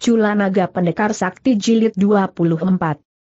Cula Naga Pendekar Sakti Jilid 24.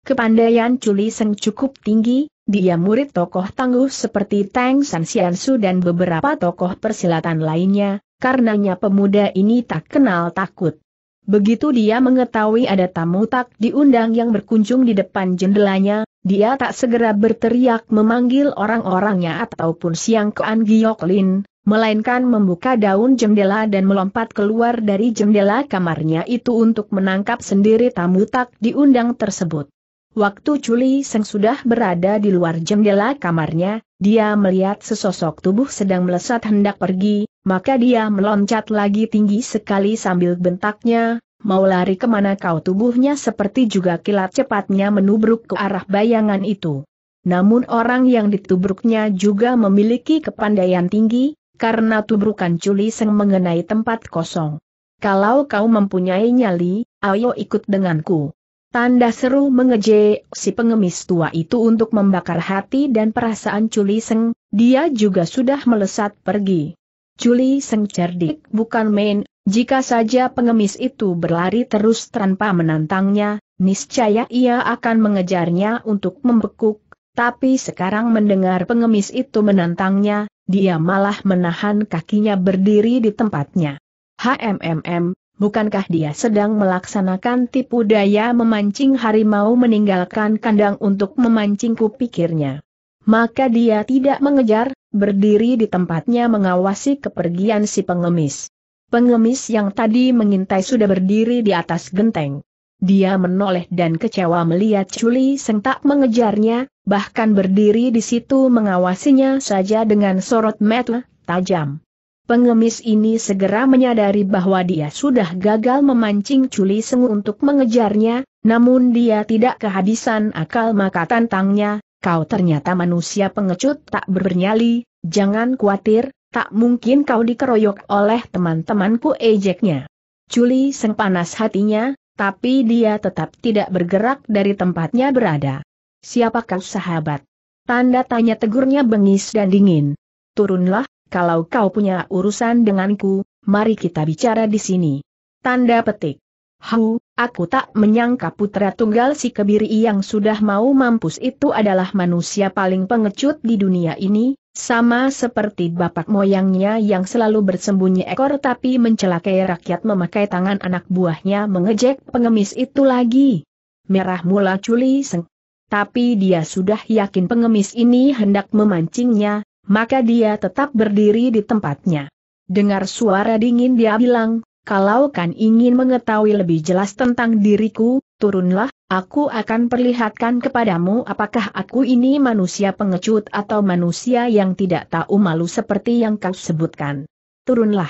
Kepandaian Culi Seng cukup tinggi, dia murid tokoh tangguh seperti Tang San Xiansu dan beberapa tokoh persilatan lainnya, karenanya pemuda ini tak kenal takut. Begitu dia mengetahui ada tamu tak diundang yang berkunjung di depan jendelanya, dia tak segera berteriak memanggil orang-orangnya ataupun Siang Kean Giok Lin, melainkan membuka daun jendela dan melompat keluar dari jendela kamarnya itu untuk menangkap sendiri tamu tak diundang tersebut. Waktu Culi Seng sudah berada di luar jendela kamarnya, dia melihat sesosok tubuh sedang melesat hendak pergi, maka dia meloncat lagi tinggi sekali sambil bentaknya, mau lari kemana kau tubuhnya seperti juga kilat cepatnya menubruk ke arah bayangan itu. Namun orang yang ditubruknya juga memiliki kepandaian tinggi, karena tubrukan culi seng mengenai tempat kosong. Kalau kau mempunyai nyali, ayo ikut denganku. Tanda seru mengeje si pengemis tua itu untuk membakar hati dan perasaan Culi Seng, dia juga sudah melesat pergi. Culi Seng cerdik bukan main, jika saja pengemis itu berlari terus tanpa menantangnya, niscaya ia akan mengejarnya untuk membekuk, tapi sekarang mendengar pengemis itu menantangnya, dia malah menahan kakinya berdiri di tempatnya. HMMM, bukankah dia sedang melaksanakan tipu daya memancing harimau meninggalkan kandang untuk memancingku pikirnya. Maka dia tidak mengejar, berdiri di tempatnya mengawasi kepergian si pengemis. Pengemis yang tadi mengintai sudah berdiri di atas genteng. Dia menoleh dan kecewa melihat Culi Seng tak mengejarnya, bahkan berdiri di situ mengawasinya saja dengan sorot mata tajam. Pengemis ini segera menyadari bahwa dia sudah gagal memancing Culi Seng untuk mengejarnya, namun dia tidak kehabisan akal maka tantangnya, kau ternyata manusia pengecut tak bernyali, jangan khawatir, tak mungkin kau dikeroyok oleh teman-temanku ejeknya. Culi Seng panas hatinya, tapi dia tetap tidak bergerak dari tempatnya berada. Siapakah sahabat? Tanda tanya tegurnya bengis dan dingin. Turunlah, kalau kau punya urusan denganku, mari kita bicara di sini. Tanda petik. Hau, aku tak menyangka putra tunggal si kebiri yang sudah mau mampus itu adalah manusia paling pengecut di dunia ini, sama seperti bapak moyangnya yang selalu bersembunyi ekor tapi mencelakai rakyat memakai tangan anak buahnya mengejek pengemis itu lagi. Merah mula culi seng. Tapi dia sudah yakin pengemis ini hendak memancingnya, maka dia tetap berdiri di tempatnya. Dengar suara dingin dia bilang, kalau kan ingin mengetahui lebih jelas tentang diriku, turunlah, Aku akan perlihatkan kepadamu apakah aku ini manusia pengecut atau manusia yang tidak tahu malu seperti yang kau sebutkan. Turunlah.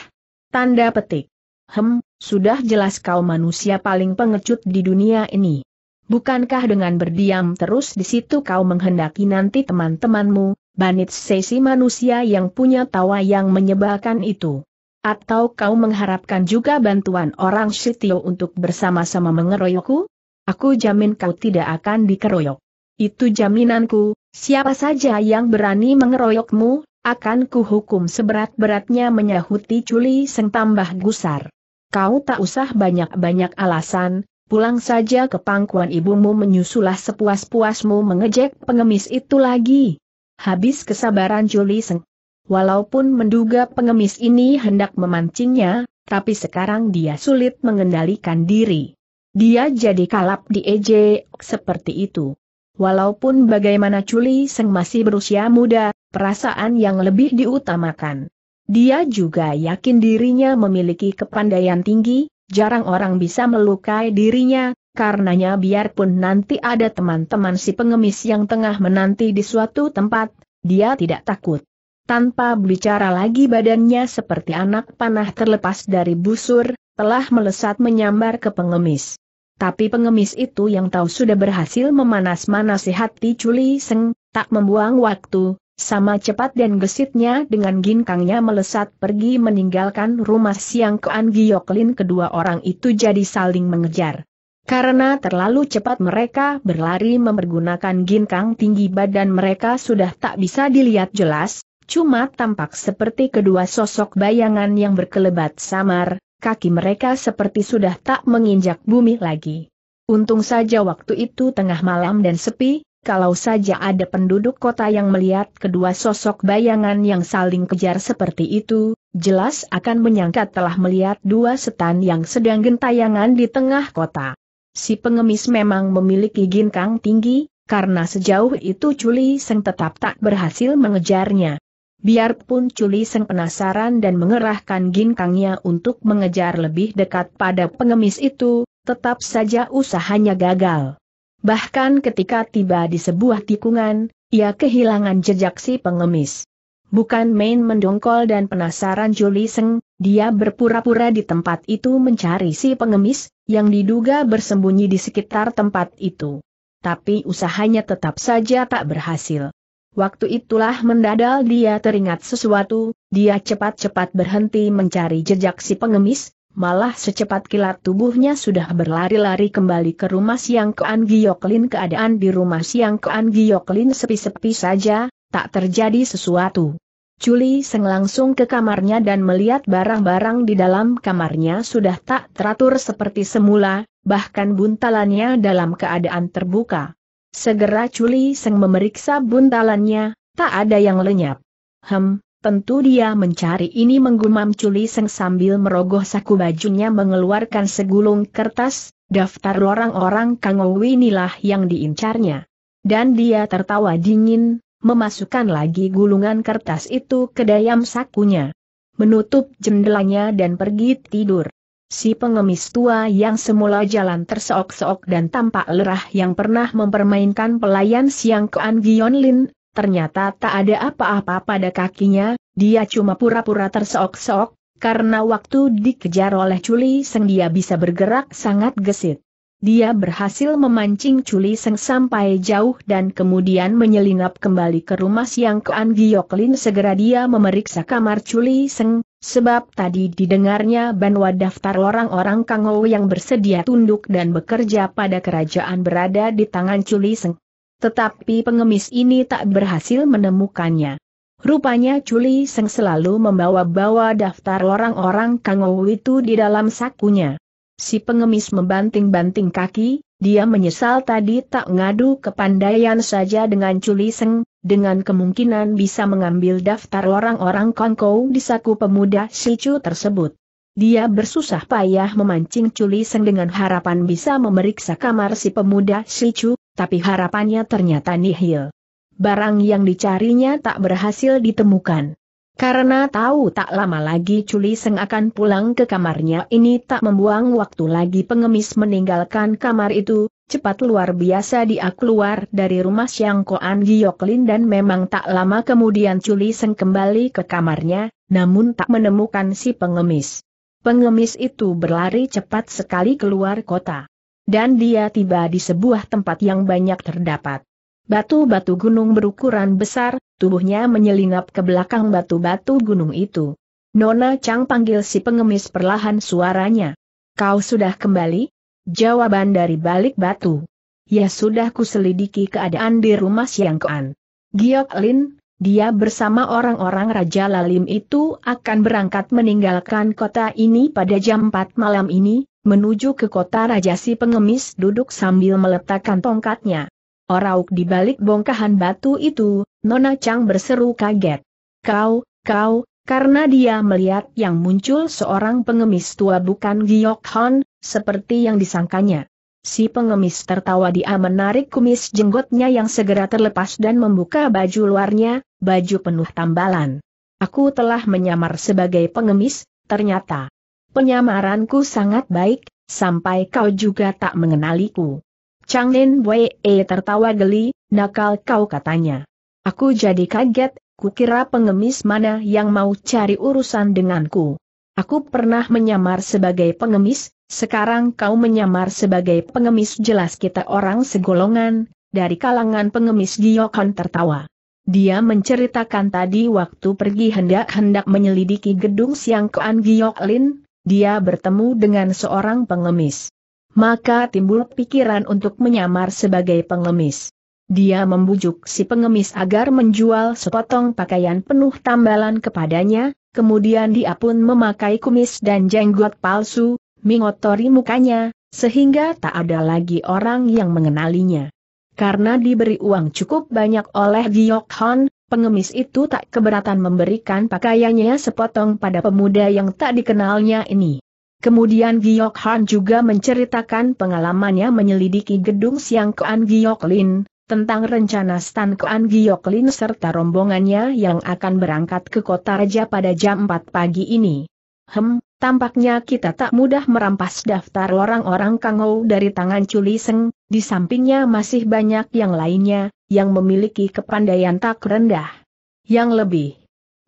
Tanda petik. Hem, sudah jelas kau manusia paling pengecut di dunia ini. Bukankah dengan berdiam terus di situ kau menghendaki nanti teman-temanmu, banit sesi manusia yang punya tawa yang menyebalkan itu? Atau kau mengharapkan juga bantuan orang Sitio untuk bersama-sama mengeroyokku? Aku jamin kau tidak akan dikeroyok. Itu jaminanku, siapa saja yang berani mengeroyokmu, akan kuhukum seberat-beratnya menyahuti Culi Seng tambah gusar. Kau tak usah banyak-banyak alasan, pulang saja ke pangkuan ibumu menyusulah sepuas-puasmu mengejek pengemis itu lagi. Habis kesabaran Culi Seng. Walaupun menduga pengemis ini hendak memancingnya, tapi sekarang dia sulit mengendalikan diri. Dia jadi kalap di EJ, seperti itu. Walaupun bagaimana Culi Seng masih berusia muda, perasaan yang lebih diutamakan. Dia juga yakin dirinya memiliki kepandaian tinggi, jarang orang bisa melukai dirinya, karenanya biarpun nanti ada teman-teman si pengemis yang tengah menanti di suatu tempat, dia tidak takut. Tanpa bicara lagi badannya seperti anak panah terlepas dari busur, telah melesat menyambar ke pengemis. Tapi pengemis itu yang tahu sudah berhasil memanas-manasi hati Culi Seng, tak membuang waktu, sama cepat dan gesitnya dengan ginkangnya melesat pergi meninggalkan rumah siang Kean Gioklin kedua orang itu jadi saling mengejar. Karena terlalu cepat mereka berlari mempergunakan ginkang tinggi badan mereka sudah tak bisa dilihat jelas, cuma tampak seperti kedua sosok bayangan yang berkelebat samar, kaki mereka seperti sudah tak menginjak bumi lagi. Untung saja waktu itu tengah malam dan sepi, kalau saja ada penduduk kota yang melihat kedua sosok bayangan yang saling kejar seperti itu, jelas akan menyangka telah melihat dua setan yang sedang gentayangan di tengah kota. Si pengemis memang memiliki ginkang tinggi, karena sejauh itu Culi Seng tetap tak berhasil mengejarnya. Biarpun Culi Seng penasaran dan mengerahkan ginkangnya untuk mengejar lebih dekat pada pengemis itu, tetap saja usahanya gagal. Bahkan ketika tiba di sebuah tikungan, ia kehilangan jejak si pengemis. Bukan main mendongkol dan penasaran Juli Seng, dia berpura-pura di tempat itu mencari si pengemis, yang diduga bersembunyi di sekitar tempat itu. Tapi usahanya tetap saja tak berhasil. Waktu itulah mendadal dia teringat sesuatu, dia cepat-cepat berhenti mencari jejak si pengemis, malah secepat kilat tubuhnya sudah berlari-lari kembali ke rumah Siang Kean Gioklin. Keadaan di rumah Siang Kean Gioklin sepi-sepi saja, tak terjadi sesuatu. Culi Seng langsung ke kamarnya dan melihat barang-barang di dalam kamarnya sudah tak teratur seperti semula, bahkan buntalannya dalam keadaan terbuka. Segera Culi Seng memeriksa buntalannya, tak ada yang lenyap. Hem, tentu dia mencari ini menggumam Culi Seng sambil merogoh saku bajunya mengeluarkan segulung kertas, daftar orang-orang Kang inilah yang diincarnya. Dan dia tertawa dingin, memasukkan lagi gulungan kertas itu ke dayam sakunya. Menutup jendelanya dan pergi tidur. Si pengemis tua yang semula jalan terseok-seok dan tampak lerah yang pernah mempermainkan pelayan siang ke Gion Lin, ternyata tak ada apa-apa pada kakinya, dia cuma pura-pura terseok-seok, karena waktu dikejar oleh Culi Seng dia bisa bergerak sangat gesit. Dia berhasil memancing Culi Seng sampai jauh dan kemudian menyelinap kembali ke rumah Siang ke Giok Segera dia memeriksa kamar Culi Seng, sebab tadi didengarnya bahwa daftar orang-orang Kangou yang bersedia tunduk dan bekerja pada kerajaan berada di tangan Culi Seng. Tetapi pengemis ini tak berhasil menemukannya. Rupanya Culi Seng selalu membawa-bawa daftar orang-orang Kangou itu di dalam sakunya. Si pengemis membanting-banting kaki, dia menyesal tadi tak ngadu kepandaian saja dengan Culiseng, dengan kemungkinan bisa mengambil daftar orang-orang kongkow di saku pemuda Sicu tersebut. Dia bersusah payah memancing Culiseng dengan harapan bisa memeriksa kamar si pemuda Sicu, tapi harapannya ternyata nihil. Barang yang dicarinya tak berhasil ditemukan. Karena tahu tak lama lagi Culi Seng akan pulang ke kamarnya ini tak membuang waktu lagi pengemis meninggalkan kamar itu, cepat luar biasa dia keluar dari rumah Siang Koan Gioklin dan memang tak lama kemudian Culi Seng kembali ke kamarnya, namun tak menemukan si pengemis. Pengemis itu berlari cepat sekali keluar kota. Dan dia tiba di sebuah tempat yang banyak terdapat Batu-batu gunung berukuran besar, tubuhnya menyelinap ke belakang batu-batu gunung itu. Nona Chang panggil si pengemis perlahan suaranya. Kau sudah kembali? Jawaban dari balik batu. Ya sudah ku selidiki keadaan di rumah Siang Koan. Giok Lin, dia bersama orang-orang Raja Lalim itu akan berangkat meninggalkan kota ini pada jam 4 malam ini, menuju ke kota Raja si pengemis duduk sambil meletakkan tongkatnya. Orauk di balik bongkahan batu itu, Nona Chang berseru kaget. Kau, kau, karena dia melihat yang muncul seorang pengemis tua bukan Giok Han, seperti yang disangkanya. Si pengemis tertawa dia menarik kumis jenggotnya yang segera terlepas dan membuka baju luarnya, baju penuh tambalan. Aku telah menyamar sebagai pengemis, ternyata. Penyamaranku sangat baik, sampai kau juga tak mengenaliku. Chang Lin Wei e tertawa geli, nakal kau katanya. Aku jadi kaget, kukira pengemis mana yang mau cari urusan denganku. Aku pernah menyamar sebagai pengemis, sekarang kau menyamar sebagai pengemis jelas kita orang segolongan, dari kalangan pengemis Giyokon tertawa. Dia menceritakan tadi waktu pergi hendak-hendak menyelidiki gedung Siang kean Gyeok Lin, dia bertemu dengan seorang pengemis maka timbul pikiran untuk menyamar sebagai pengemis. Dia membujuk si pengemis agar menjual sepotong pakaian penuh tambalan kepadanya, kemudian dia pun memakai kumis dan jenggot palsu, mengotori mukanya, sehingga tak ada lagi orang yang mengenalinya. Karena diberi uang cukup banyak oleh Giok Hon, pengemis itu tak keberatan memberikan pakaiannya sepotong pada pemuda yang tak dikenalnya ini. Kemudian Giok Han juga menceritakan pengalamannya menyelidiki gedung Siang Kuan Giok Lin, tentang rencana Stan Kuan Giok Lin serta rombongannya yang akan berangkat ke kota raja pada jam 4 pagi ini. Hem, tampaknya kita tak mudah merampas daftar orang-orang Kang Kangou dari tangan Culi Seng, di sampingnya masih banyak yang lainnya, yang memiliki kepandaian tak rendah. Yang lebih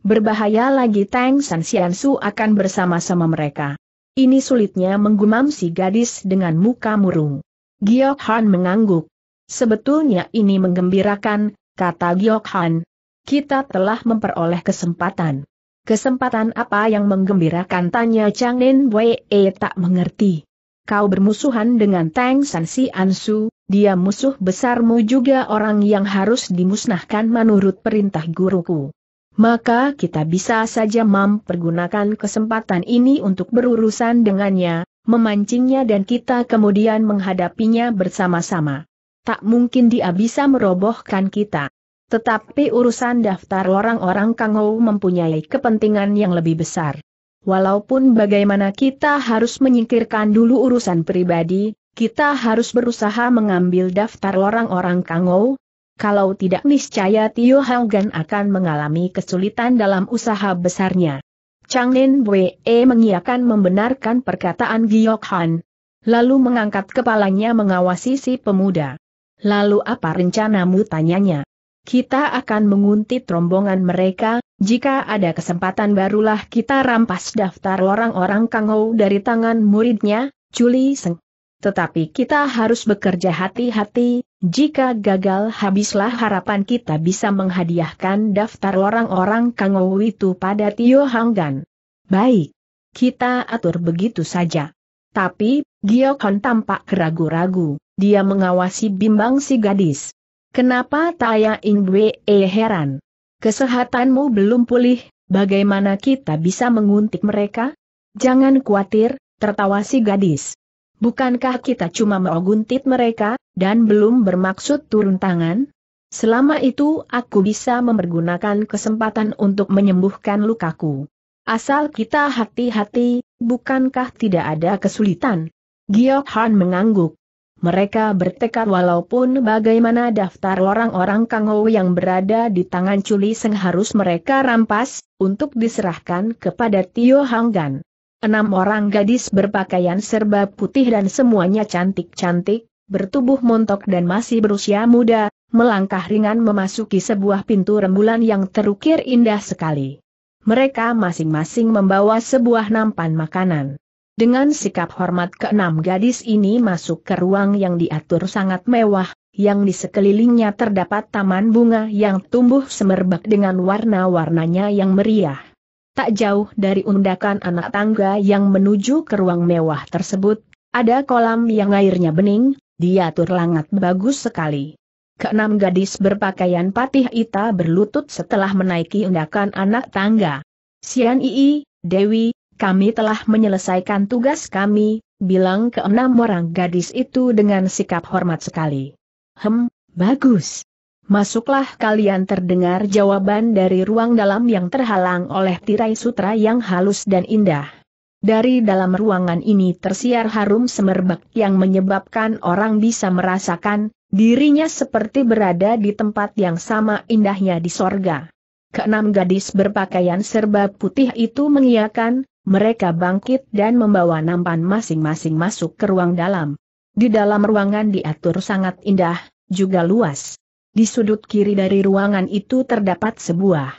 berbahaya lagi Tang San Su akan bersama-sama mereka. Ini sulitnya menggumam si gadis dengan muka murung. Giok Han mengangguk. Sebetulnya ini menggembirakan, kata Giok Han. Kita telah memperoleh kesempatan. Kesempatan apa yang menggembirakan tanya Chang Nen Wei e, tak mengerti. Kau bermusuhan dengan Tang San Si Ansu, dia musuh besarmu juga orang yang harus dimusnahkan menurut perintah guruku maka kita bisa saja mempergunakan kesempatan ini untuk berurusan dengannya, memancingnya dan kita kemudian menghadapinya bersama-sama. Tak mungkin dia bisa merobohkan kita. Tetapi urusan daftar orang-orang Kangou mempunyai kepentingan yang lebih besar. Walaupun bagaimana kita harus menyingkirkan dulu urusan pribadi, kita harus berusaha mengambil daftar orang-orang Kangou, kalau tidak niscaya Tio Haugen akan mengalami kesulitan dalam usaha besarnya. Chang Nen Wei e mengiakan membenarkan perkataan Giok Han. Lalu mengangkat kepalanya mengawasi si pemuda. Lalu apa rencanamu tanyanya? Kita akan menguntit rombongan mereka, jika ada kesempatan barulah kita rampas daftar orang-orang Kang Kangou dari tangan muridnya, Juli Seng. Tetapi kita harus bekerja hati-hati, jika gagal habislah harapan kita bisa menghadiahkan daftar orang-orang Kangou itu pada Tio Hanggan. Baik. Kita atur begitu saja. Tapi, Giokon tampak ragu-ragu. Dia mengawasi bimbang si gadis. Kenapa Taya Ingwe e heran? Kesehatanmu belum pulih, bagaimana kita bisa menguntik mereka? Jangan khawatir, tertawa si gadis. Bukankah kita cuma meoguntit mereka, dan belum bermaksud turun tangan? Selama itu aku bisa mempergunakan kesempatan untuk menyembuhkan lukaku. Asal kita hati-hati, bukankah tidak ada kesulitan? Giok Han mengangguk. Mereka bertekad walaupun bagaimana daftar orang-orang Kangho yang berada di tangan Culi Seng harus mereka rampas, untuk diserahkan kepada Tio Hanggan. Enam orang gadis berpakaian serba putih dan semuanya cantik-cantik, bertubuh montok dan masih berusia muda, melangkah ringan memasuki sebuah pintu rembulan yang terukir indah sekali. Mereka masing-masing membawa sebuah nampan makanan. Dengan sikap hormat keenam gadis ini masuk ke ruang yang diatur sangat mewah, yang di sekelilingnya terdapat taman bunga yang tumbuh semerbak dengan warna-warnanya yang meriah. Tak jauh dari undakan anak tangga yang menuju ke ruang mewah tersebut, ada kolam yang airnya bening, diatur langat bagus sekali. Keenam gadis berpakaian patih ita berlutut setelah menaiki undakan anak tangga. Sian Ii, Dewi, kami telah menyelesaikan tugas kami, bilang keenam orang gadis itu dengan sikap hormat sekali. Hem, bagus. Masuklah kalian terdengar jawaban dari ruang dalam yang terhalang oleh tirai sutra yang halus dan indah. Dari dalam ruangan ini tersiar harum semerbak yang menyebabkan orang bisa merasakan, dirinya seperti berada di tempat yang sama indahnya di sorga. Keenam gadis berpakaian serba putih itu mengiakan, mereka bangkit dan membawa nampan masing-masing masuk ke ruang dalam. Di dalam ruangan diatur sangat indah, juga luas. Di sudut kiri dari ruangan itu terdapat sebuah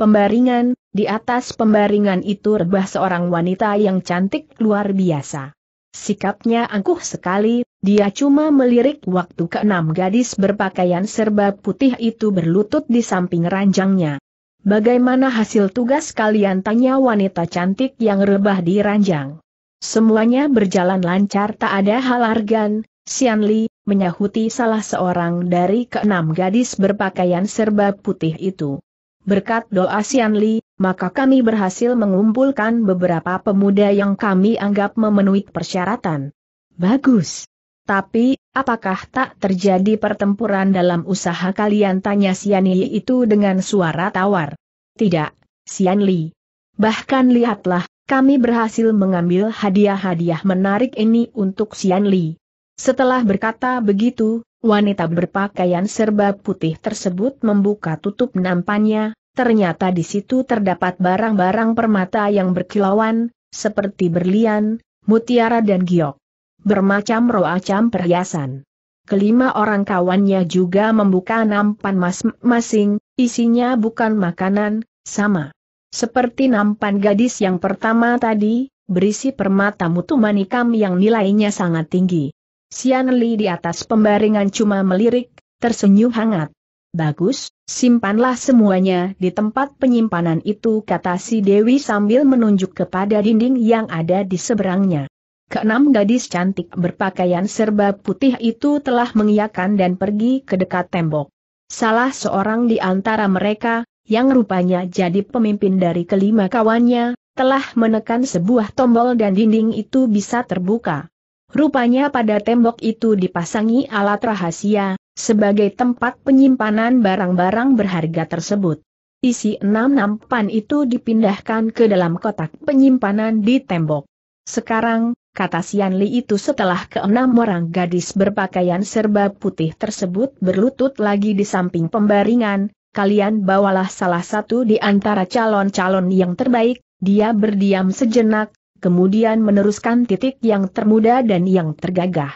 pembaringan, di atas pembaringan itu rebah seorang wanita yang cantik luar biasa. Sikapnya angkuh sekali, dia cuma melirik waktu keenam gadis berpakaian serba putih itu berlutut di samping ranjangnya. Bagaimana hasil tugas kalian tanya wanita cantik yang rebah di ranjang. Semuanya berjalan lancar tak ada halargan, Sian Li, menyahuti salah seorang dari keenam gadis berpakaian serba putih itu. Berkat doa Sian Li, maka kami berhasil mengumpulkan beberapa pemuda yang kami anggap memenuhi persyaratan. Bagus. Tapi, apakah tak terjadi pertempuran dalam usaha kalian? Tanya Sian Li itu dengan suara tawar. Tidak, Sian Li. Bahkan lihatlah, kami berhasil mengambil hadiah-hadiah menarik ini untuk Sian Li. Setelah berkata begitu, wanita berpakaian serba putih tersebut membuka tutup nampannya, ternyata di situ terdapat barang-barang permata yang berkilauan, seperti berlian, mutiara dan giok. Bermacam-roacam perhiasan. Kelima orang kawannya juga membuka nampan masing-masing, isinya bukan makanan, sama. Seperti nampan gadis yang pertama tadi, berisi permata mutu manikam yang nilainya sangat tinggi. Sian Li di atas pembaringan cuma melirik, tersenyum hangat. Bagus, simpanlah semuanya di tempat penyimpanan itu kata si Dewi sambil menunjuk kepada dinding yang ada di seberangnya. Keenam gadis cantik berpakaian serba putih itu telah mengiyakan dan pergi ke dekat tembok. Salah seorang di antara mereka, yang rupanya jadi pemimpin dari kelima kawannya, telah menekan sebuah tombol dan dinding itu bisa terbuka. Rupanya pada tembok itu dipasangi alat rahasia, sebagai tempat penyimpanan barang-barang berharga tersebut. Isi enam nampan itu dipindahkan ke dalam kotak penyimpanan di tembok. Sekarang, kata Sian Li itu setelah keenam orang gadis berpakaian serba putih tersebut berlutut lagi di samping pembaringan, kalian bawalah salah satu di antara calon-calon yang terbaik, dia berdiam sejenak, kemudian meneruskan titik yang termuda dan yang tergagah.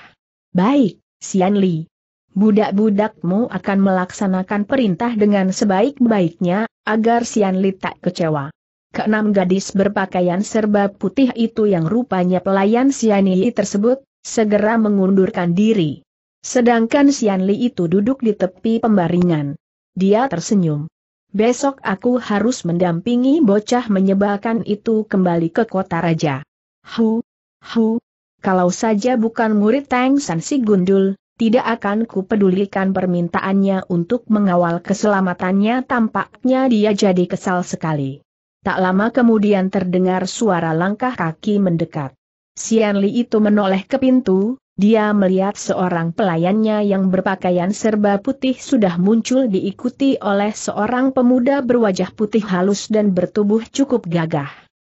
Baik, Sian Li. Budak-budakmu akan melaksanakan perintah dengan sebaik-baiknya, agar Sian Li tak kecewa. Keenam gadis berpakaian serba putih itu yang rupanya pelayan Sian Li tersebut, segera mengundurkan diri. Sedangkan Sian Li itu duduk di tepi pembaringan. Dia tersenyum. Besok aku harus mendampingi bocah menyebalkan itu kembali ke kota raja. Hu, hu, kalau saja bukan murid Tang San si Gundul, tidak akan kupedulikan permintaannya untuk mengawal keselamatannya tampaknya dia jadi kesal sekali. Tak lama kemudian terdengar suara langkah kaki mendekat. Sian Li itu menoleh ke pintu, dia melihat seorang pelayannya yang berpakaian serba putih sudah muncul diikuti oleh seorang pemuda berwajah putih halus dan bertubuh cukup gagah.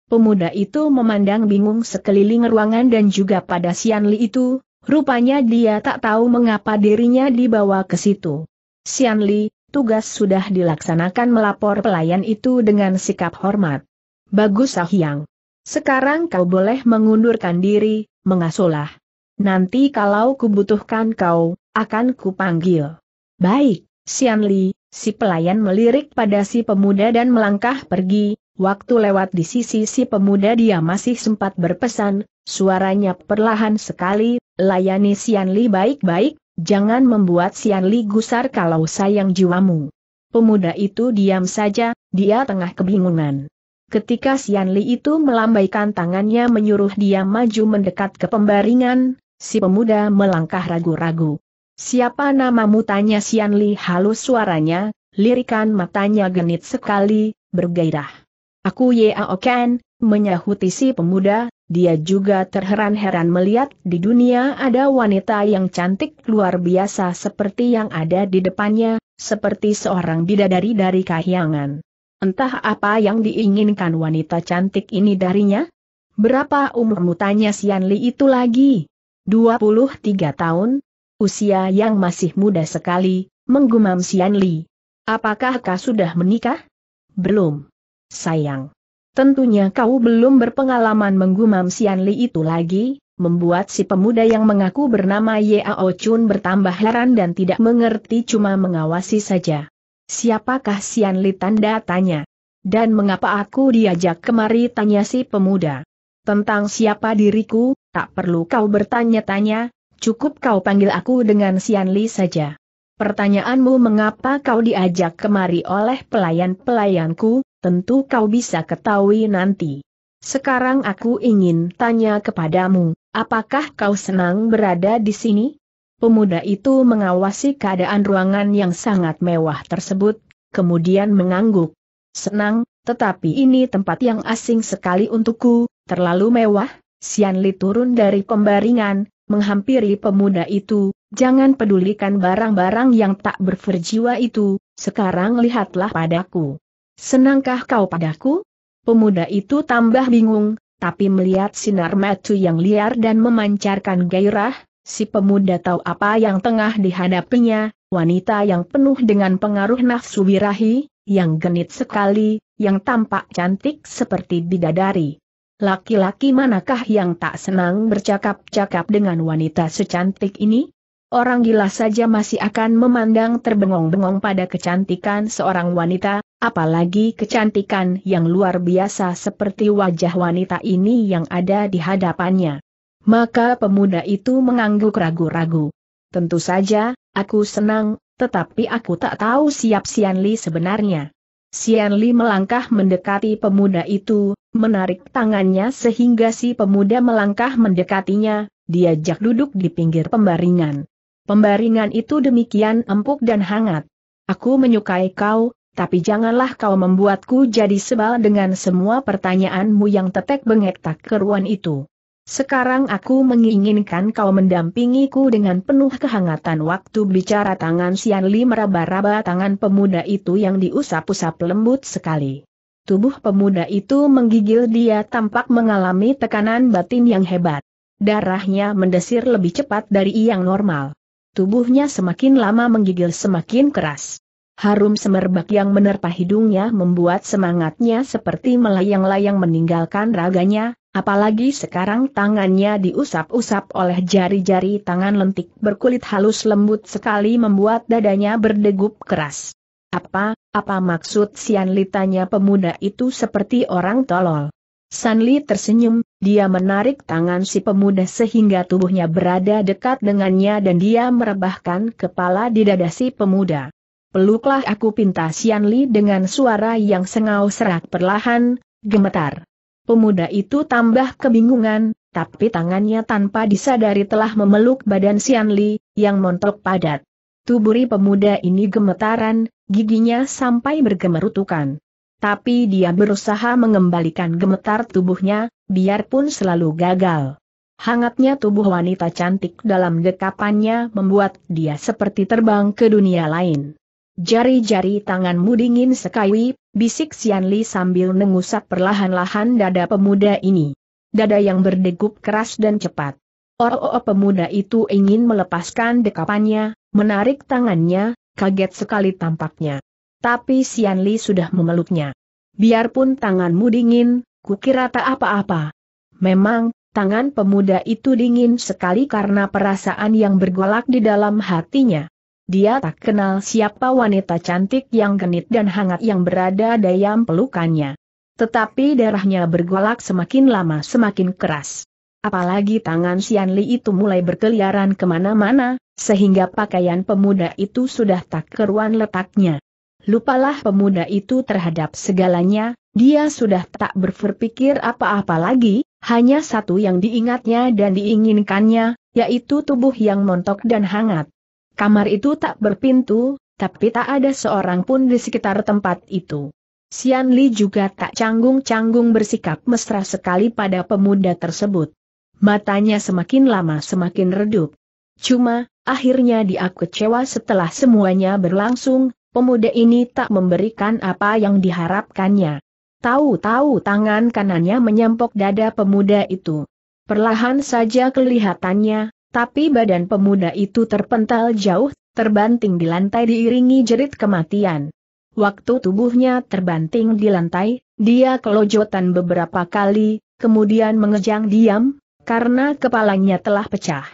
Pemuda itu memandang bingung sekeliling ruangan dan juga pada Xianli itu, rupanya dia tak tahu mengapa dirinya dibawa ke situ. Xianli, tugas sudah dilaksanakan melapor pelayan itu dengan sikap hormat. Bagus yang. Sekarang kau boleh mengundurkan diri, mengasuhlah. Nanti kalau kubutuhkan kau, akan kupanggil. Baik, Sian Li, si pelayan melirik pada si pemuda dan melangkah pergi, waktu lewat di sisi si pemuda dia masih sempat berpesan, suaranya perlahan sekali, layani Sian Li baik-baik, jangan membuat Sian Li gusar kalau sayang jiwamu. Pemuda itu diam saja, dia tengah kebingungan. Ketika Sian Li itu melambaikan tangannya menyuruh dia maju mendekat ke pembaringan, Si pemuda melangkah ragu-ragu. Siapa namamu tanya Sian Li halus suaranya, lirikan matanya genit sekali, bergairah. Aku Yao Ken, menyahuti si pemuda, dia juga terheran-heran melihat di dunia ada wanita yang cantik luar biasa seperti yang ada di depannya, seperti seorang bidadari dari kahyangan. Entah apa yang diinginkan wanita cantik ini darinya? Berapa umurmu tanya Sian Li itu lagi? 23 tahun? Usia yang masih muda sekali, menggumam Sian Li. Apakah kau sudah menikah? Belum. Sayang. Tentunya kau belum berpengalaman menggumam Sian Li itu lagi, membuat si pemuda yang mengaku bernama Yao Chun bertambah heran dan tidak mengerti cuma mengawasi saja. Siapakah Sian Li tanda tanya? Dan mengapa aku diajak kemari tanya si pemuda? Tentang siapa diriku, tak perlu kau bertanya-tanya, cukup kau panggil aku dengan Sian saja. Pertanyaanmu mengapa kau diajak kemari oleh pelayan-pelayanku, tentu kau bisa ketahui nanti. Sekarang aku ingin tanya kepadamu, apakah kau senang berada di sini? Pemuda itu mengawasi keadaan ruangan yang sangat mewah tersebut, kemudian mengangguk. Senang, tetapi ini tempat yang asing sekali untukku, Terlalu mewah, Sian Li turun dari pembaringan, menghampiri pemuda itu, jangan pedulikan barang-barang yang tak berferjiwa itu, sekarang lihatlah padaku. Senangkah kau padaku? Pemuda itu tambah bingung, tapi melihat sinar matu yang liar dan memancarkan gairah, si pemuda tahu apa yang tengah dihadapinya, wanita yang penuh dengan pengaruh nafsu birahi, yang genit sekali, yang tampak cantik seperti bidadari. Laki-laki manakah yang tak senang bercakap-cakap dengan wanita secantik ini? Orang gila saja masih akan memandang terbengong-bengong pada kecantikan seorang wanita, apalagi kecantikan yang luar biasa seperti wajah wanita ini yang ada di hadapannya. Maka pemuda itu mengangguk ragu-ragu. Tentu saja, aku senang, tetapi aku tak tahu siap Sian Li sebenarnya. Sian Li melangkah mendekati pemuda itu, menarik tangannya sehingga si pemuda melangkah mendekatinya, diajak duduk di pinggir pembaringan. Pembaringan itu demikian empuk dan hangat. Aku menyukai kau, tapi janganlah kau membuatku jadi sebal dengan semua pertanyaanmu yang tetek bengek tak keruan itu. Sekarang aku menginginkan kau mendampingiku dengan penuh kehangatan waktu bicara tangan Sianli meraba-raba tangan pemuda itu yang diusap-usap lembut sekali. Tubuh pemuda itu menggigil dia tampak mengalami tekanan batin yang hebat. Darahnya mendesir lebih cepat dari yang normal. Tubuhnya semakin lama menggigil semakin keras. Harum semerbak yang menerpa hidungnya membuat semangatnya seperti melayang-layang meninggalkan raganya, apalagi sekarang tangannya diusap-usap oleh jari-jari tangan lentik berkulit halus lembut sekali membuat dadanya berdegup keras. Apa, apa maksud Sian Li tanya pemuda itu seperti orang tolol? San Li tersenyum, dia menarik tangan si pemuda sehingga tubuhnya berada dekat dengannya dan dia merebahkan kepala di dada si pemuda. Peluklah aku pinta Sian Li dengan suara yang sengau serak perlahan, gemetar. Pemuda itu tambah kebingungan, tapi tangannya tanpa disadari telah memeluk badan Sian Li, yang montok padat. Tuburi pemuda ini gemetaran, Giginya sampai bergemerutukan. Tapi dia berusaha mengembalikan gemetar tubuhnya, biarpun selalu gagal. Hangatnya tubuh wanita cantik dalam dekapannya membuat dia seperti terbang ke dunia lain. Jari-jari tanganmu dingin sekali, bisik Xianli sambil mengusap perlahan-lahan dada pemuda ini. Dada yang berdegup keras dan cepat. Oh, oh, oh pemuda itu ingin melepaskan dekapannya, menarik tangannya, kaget sekali tampaknya. Tapi Sian Li sudah memeluknya. Biarpun tanganmu dingin, kukira tak apa-apa. Memang, tangan pemuda itu dingin sekali karena perasaan yang bergolak di dalam hatinya. Dia tak kenal siapa wanita cantik yang genit dan hangat yang berada dalam pelukannya. Tetapi darahnya bergolak semakin lama semakin keras. Apalagi tangan Sian Li itu mulai berkeliaran kemana-mana, sehingga pakaian pemuda itu sudah tak keruan letaknya. Lupalah pemuda itu terhadap segalanya, dia sudah tak berpikir apa-apa lagi, hanya satu yang diingatnya dan diinginkannya, yaitu tubuh yang montok dan hangat. Kamar itu tak berpintu, tapi tak ada seorang pun di sekitar tempat itu. Sian Li juga tak canggung-canggung bersikap mesra sekali pada pemuda tersebut. Matanya semakin lama semakin redup. Cuma, Akhirnya dia kecewa setelah semuanya berlangsung, pemuda ini tak memberikan apa yang diharapkannya. Tahu-tahu tangan kanannya menyampok dada pemuda itu. Perlahan saja kelihatannya, tapi badan pemuda itu terpental jauh, terbanting di lantai diiringi jerit kematian. Waktu tubuhnya terbanting di lantai, dia kelojotan beberapa kali, kemudian mengejang diam, karena kepalanya telah pecah.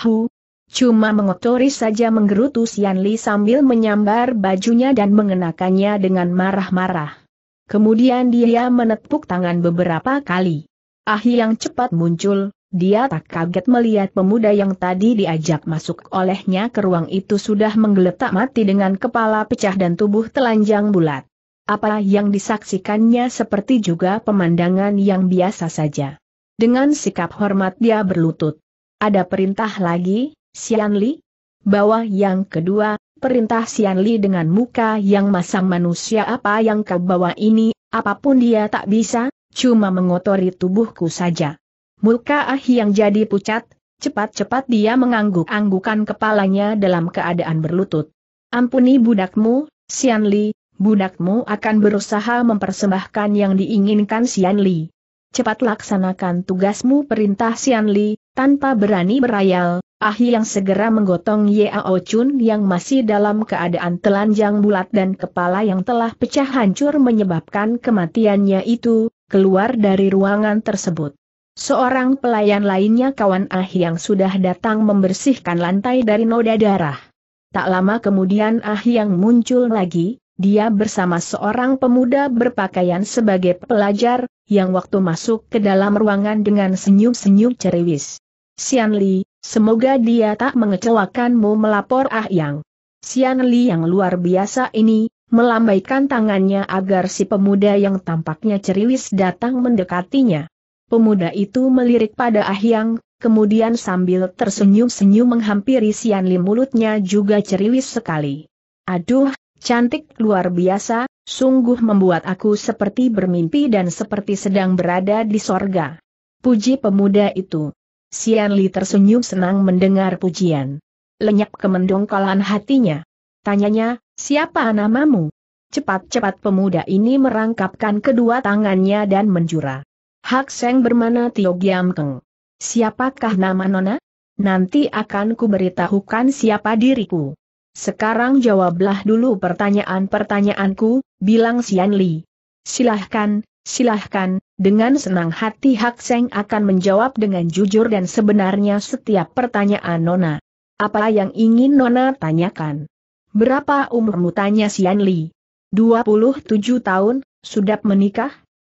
Hu, Cuma mengotori saja menggerutu Sian Li sambil menyambar bajunya dan mengenakannya dengan marah-marah. Kemudian dia menepuk tangan beberapa kali. Ahi yang cepat muncul, dia tak kaget melihat pemuda yang tadi diajak masuk olehnya ke ruang itu sudah menggeletak mati dengan kepala pecah dan tubuh telanjang bulat. Apa yang disaksikannya seperti juga pemandangan yang biasa saja. Dengan sikap hormat dia berlutut. Ada perintah lagi, Xian Li? Bawah yang kedua, perintah Xian Li dengan muka yang masang manusia apa yang kau bawa ini, apapun dia tak bisa, cuma mengotori tubuhku saja. Muka Ah yang jadi pucat, cepat-cepat dia mengangguk-anggukan kepalanya dalam keadaan berlutut. Ampuni budakmu, Xian Li, budakmu akan berusaha mempersembahkan yang diinginkan Xian Li. Cepat laksanakan tugasmu perintah Xian Li, tanpa berani berayal, Ahi yang segera menggotong Yao Chun yang masih dalam keadaan telanjang bulat dan kepala yang telah pecah hancur menyebabkan kematiannya itu, keluar dari ruangan tersebut. Seorang pelayan lainnya kawan Ahi yang sudah datang membersihkan lantai dari noda darah. Tak lama kemudian Ahi yang muncul lagi, dia bersama seorang pemuda berpakaian sebagai pelajar, yang waktu masuk ke dalam ruangan dengan senyum-senyum ceriwis. Sian Li, Semoga dia tak mengecewakanmu melapor Ah Yang. Sian Li yang luar biasa ini, melambaikan tangannya agar si pemuda yang tampaknya ceriwis datang mendekatinya. Pemuda itu melirik pada Ah Yang, kemudian sambil tersenyum-senyum menghampiri Sian Li mulutnya juga ceriwis sekali. Aduh, cantik luar biasa, sungguh membuat aku seperti bermimpi dan seperti sedang berada di sorga. Puji pemuda itu. Sian Li tersenyum senang mendengar pujian. Lenyap kemendongkolan hatinya. Tanyanya, siapa namamu? Cepat-cepat pemuda ini merangkapkan kedua tangannya dan menjura. Hak Seng bermana Tio Giam Keng. Siapakah nama Nona? Nanti akan kuberitahukan siapa diriku. Sekarang jawablah dulu pertanyaan-pertanyaanku, bilang Sian Li. Silahkan, silahkan, dengan senang hati Hak Seng akan menjawab dengan jujur dan sebenarnya setiap pertanyaan Nona. Apa yang ingin Nona tanyakan? Berapa umurmu tanya Sian Li? 27 tahun, sudah menikah?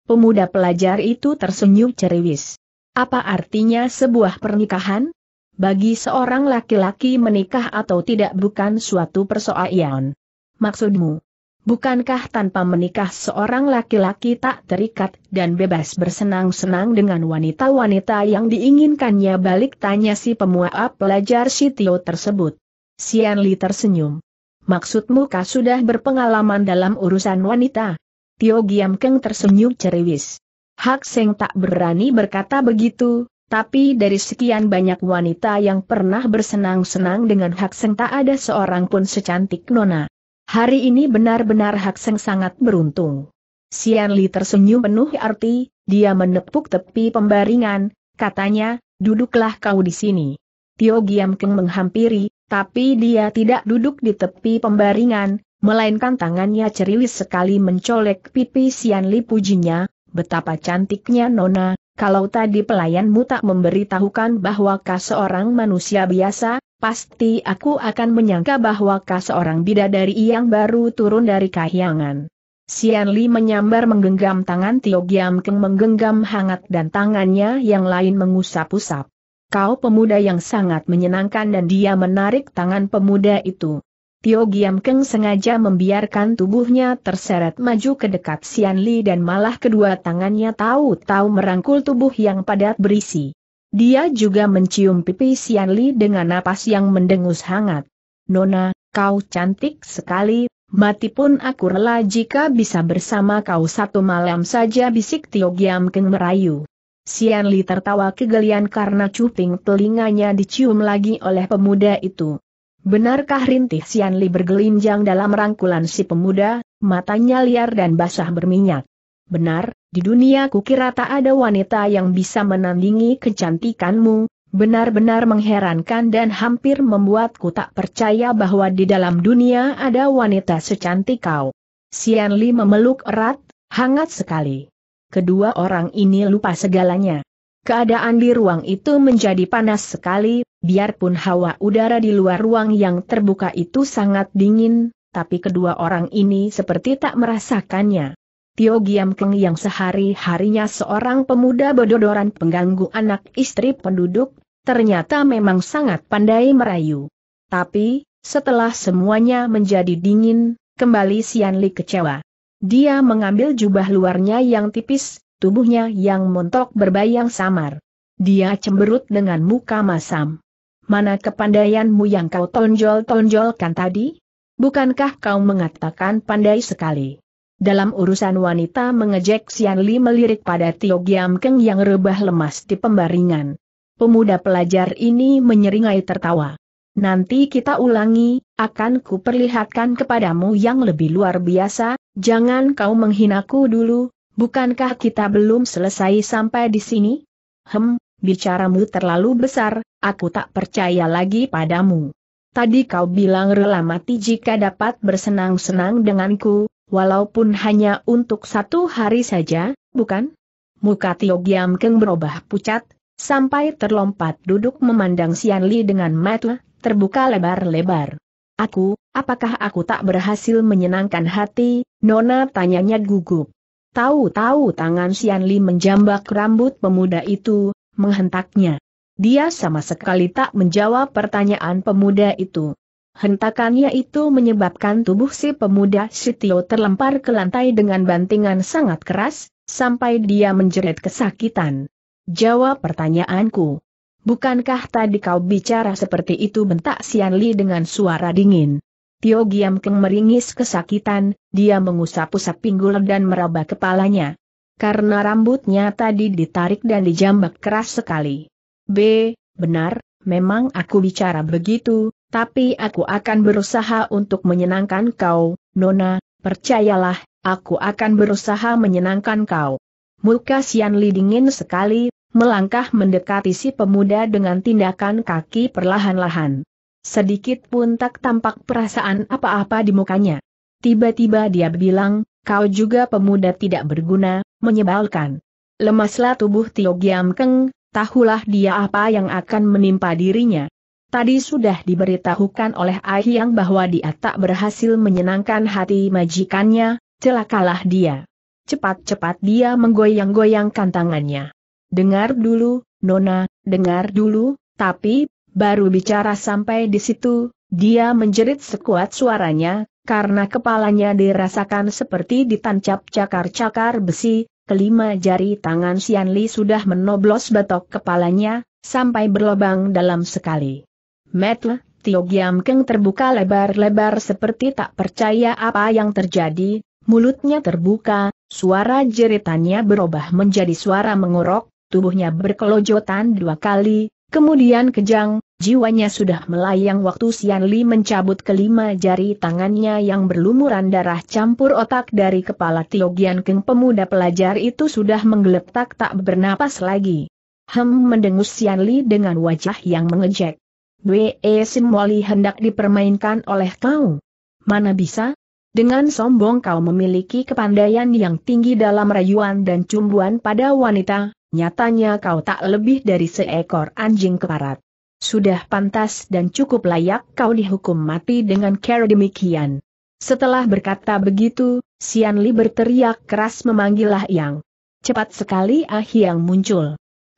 Pemuda pelajar itu tersenyum ceriwis. Apa artinya sebuah pernikahan? Bagi seorang laki-laki menikah atau tidak bukan suatu persoalan. Maksudmu? Bukankah tanpa menikah seorang laki-laki tak terikat dan bebas bersenang-senang dengan wanita-wanita yang diinginkannya balik tanya si pemua pelajar si Tio tersebut. Sian Li tersenyum. Maksudmu kah sudah berpengalaman dalam urusan wanita? Tio Giam Keng tersenyum ceriwis. Hak Seng tak berani berkata begitu, tapi dari sekian banyak wanita yang pernah bersenang-senang dengan Hak Seng tak ada seorang pun secantik Nona. Hari ini benar-benar Hak Seng sangat beruntung. Sian Li tersenyum penuh arti, dia menepuk tepi pembaringan, katanya, duduklah kau di sini. Tio Giam Keng menghampiri, tapi dia tidak duduk di tepi pembaringan, melainkan tangannya ceriwis sekali mencolek pipi Sian Li pujinya, betapa cantiknya Nona, kalau tadi pelayanmu tak memberitahukan bahwa kau seorang manusia biasa, pasti aku akan menyangka bahwa kau seorang bidadari yang baru turun dari kahyangan. Sian Li menyambar menggenggam tangan Tio Giam Keng menggenggam hangat dan tangannya yang lain mengusap-usap. Kau pemuda yang sangat menyenangkan dan dia menarik tangan pemuda itu. Tio Giam Keng sengaja membiarkan tubuhnya terseret maju ke dekat Sian Li dan malah kedua tangannya tahu-tahu merangkul tubuh yang padat berisi. Dia juga mencium pipi Sianli dengan napas yang mendengus hangat. Nona, kau cantik sekali, mati pun aku rela jika bisa bersama kau satu malam saja bisik Tio Giam Keng merayu. Sianli tertawa kegelian karena cuping telinganya dicium lagi oleh pemuda itu. Benarkah rintih Sianli bergelinjang dalam rangkulan si pemuda, matanya liar dan basah berminyak? Benar, di dunia kukira tak ada wanita yang bisa menandingi kecantikanmu, benar-benar mengherankan dan hampir membuatku tak percaya bahwa di dalam dunia ada wanita secantik kau. Sian Li memeluk erat, hangat sekali. Kedua orang ini lupa segalanya. Keadaan di ruang itu menjadi panas sekali, biarpun hawa udara di luar ruang yang terbuka itu sangat dingin, tapi kedua orang ini seperti tak merasakannya. Tio Giam Keng yang sehari-harinya seorang pemuda bododoran pengganggu anak istri penduduk, ternyata memang sangat pandai merayu. Tapi, setelah semuanya menjadi dingin, kembali Sianli kecewa. Dia mengambil jubah luarnya yang tipis, tubuhnya yang montok berbayang samar. Dia cemberut dengan muka masam. Mana kepandaianmu yang kau tonjol-tonjolkan tadi? Bukankah kau mengatakan pandai sekali? Dalam urusan wanita mengejek Sian Li melirik pada Tio Giam Keng yang rebah lemas di pembaringan. Pemuda pelajar ini menyeringai tertawa. Nanti kita ulangi, akan perlihatkan kepadamu yang lebih luar biasa, jangan kau menghinaku dulu, bukankah kita belum selesai sampai di sini? Hem, bicaramu terlalu besar, aku tak percaya lagi padamu. Tadi kau bilang rela mati jika dapat bersenang-senang denganku, walaupun hanya untuk satu hari saja, bukan? Muka Tio Giam Keng berubah pucat, sampai terlompat duduk memandang Sian Li dengan mata terbuka lebar-lebar. Aku, apakah aku tak berhasil menyenangkan hati, Nona tanyanya gugup. Tahu-tahu tangan Sian Li menjambak rambut pemuda itu, menghentaknya. Dia sama sekali tak menjawab pertanyaan pemuda itu. Hentakannya itu menyebabkan tubuh si pemuda Sitio terlempar ke lantai dengan bantingan sangat keras, sampai dia menjerit kesakitan. Jawab pertanyaanku. Bukankah tadi kau bicara seperti itu bentak Sian Li dengan suara dingin? Tio Giam Keng meringis kesakitan, dia mengusap-usap pinggul dan meraba kepalanya. Karena rambutnya tadi ditarik dan dijambak keras sekali. B, benar, memang aku bicara begitu, tapi aku akan berusaha untuk menyenangkan kau, Nona, percayalah, aku akan berusaha menyenangkan kau. Muka Sian Li dingin sekali, melangkah mendekati si pemuda dengan tindakan kaki perlahan-lahan. Sedikit pun tak tampak perasaan apa-apa di mukanya. Tiba-tiba dia bilang, kau juga pemuda tidak berguna, menyebalkan. Lemaslah tubuh Tio Giam Keng, tahulah dia apa yang akan menimpa dirinya. Tadi sudah diberitahukan oleh Ahyang bahwa dia tak berhasil menyenangkan hati majikannya, celakalah dia. Cepat-cepat dia menggoyang-goyangkan tangannya. Dengar dulu, Nona, dengar dulu, tapi, baru bicara sampai di situ, dia menjerit sekuat suaranya, karena kepalanya dirasakan seperti ditancap cakar-cakar besi, kelima jari tangan Sianli sudah menoblos batok kepalanya, sampai berlobang dalam sekali. Metle, Tio Giam Keng terbuka lebar-lebar seperti tak percaya apa yang terjadi, mulutnya terbuka, suara jeritannya berubah menjadi suara mengorok, tubuhnya berkelojotan dua kali, kemudian kejang, jiwanya sudah melayang waktu Sian Li mencabut kelima jari tangannya yang berlumuran darah campur otak dari kepala Tio Giam Keng pemuda pelajar itu sudah menggeletak tak bernapas lagi. Hem mendengus Sian Li dengan wajah yang mengejek. Bwe Simwali hendak dipermainkan oleh kau. Mana bisa? Dengan sombong kau memiliki kepandaian yang tinggi dalam rayuan dan cumbuan pada wanita, nyatanya kau tak lebih dari seekor anjing keparat. Sudah pantas dan cukup layak kau dihukum mati dengan cara demikian. Setelah berkata begitu, Sian Li berteriak keras memanggil Yang. Cepat sekali Ah Yang muncul.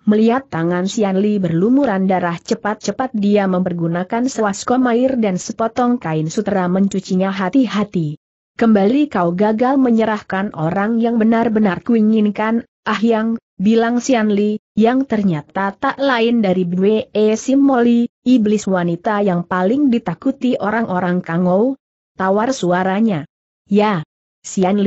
Melihat tangan Sian berlumuran darah cepat-cepat dia mempergunakan sewaskom air dan sepotong kain sutera mencucinya hati-hati. Kembali kau gagal menyerahkan orang yang benar-benar kuinginkan, ah yang, bilang Sian yang ternyata tak lain dari Bwe Simoli, iblis wanita yang paling ditakuti orang-orang Kangou. Tawar suaranya. Ya, Sian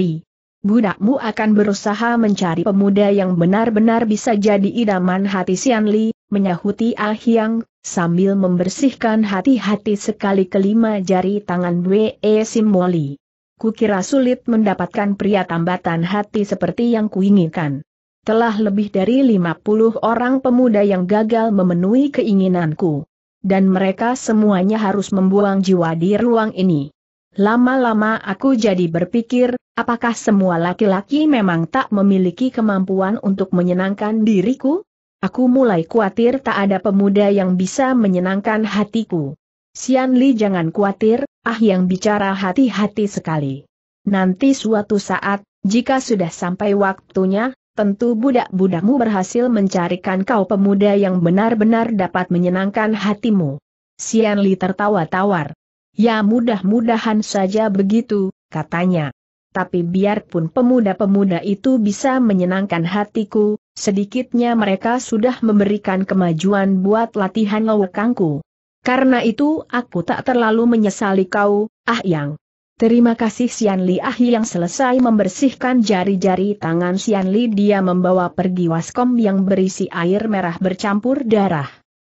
budakmu akan berusaha mencari pemuda yang benar-benar bisa jadi idaman hati Sian Li, menyahuti Ah Yang, sambil membersihkan hati-hati sekali kelima jari tangan Wei Simoli. Kukira sulit mendapatkan pria tambatan hati seperti yang kuinginkan. Telah lebih dari 50 orang pemuda yang gagal memenuhi keinginanku. Dan mereka semuanya harus membuang jiwa di ruang ini. Lama-lama aku jadi berpikir, apakah semua laki-laki memang tak memiliki kemampuan untuk menyenangkan diriku? Aku mulai khawatir tak ada pemuda yang bisa menyenangkan hatiku. Sian Li jangan khawatir, ah yang bicara hati-hati sekali. Nanti suatu saat, jika sudah sampai waktunya, tentu budak-budakmu berhasil mencarikan kau pemuda yang benar-benar dapat menyenangkan hatimu. Sian Li tertawa tawar. Ya mudah-mudahan saja begitu, katanya. Tapi biarpun pemuda-pemuda itu bisa menyenangkan hatiku, sedikitnya mereka sudah memberikan kemajuan buat latihan ngewekangku. Karena itu aku tak terlalu menyesali kau, Ah Yang. Terima kasih Sian Li Ah Yang selesai membersihkan jari-jari tangan Sian Li dia membawa pergi waskom yang berisi air merah bercampur darah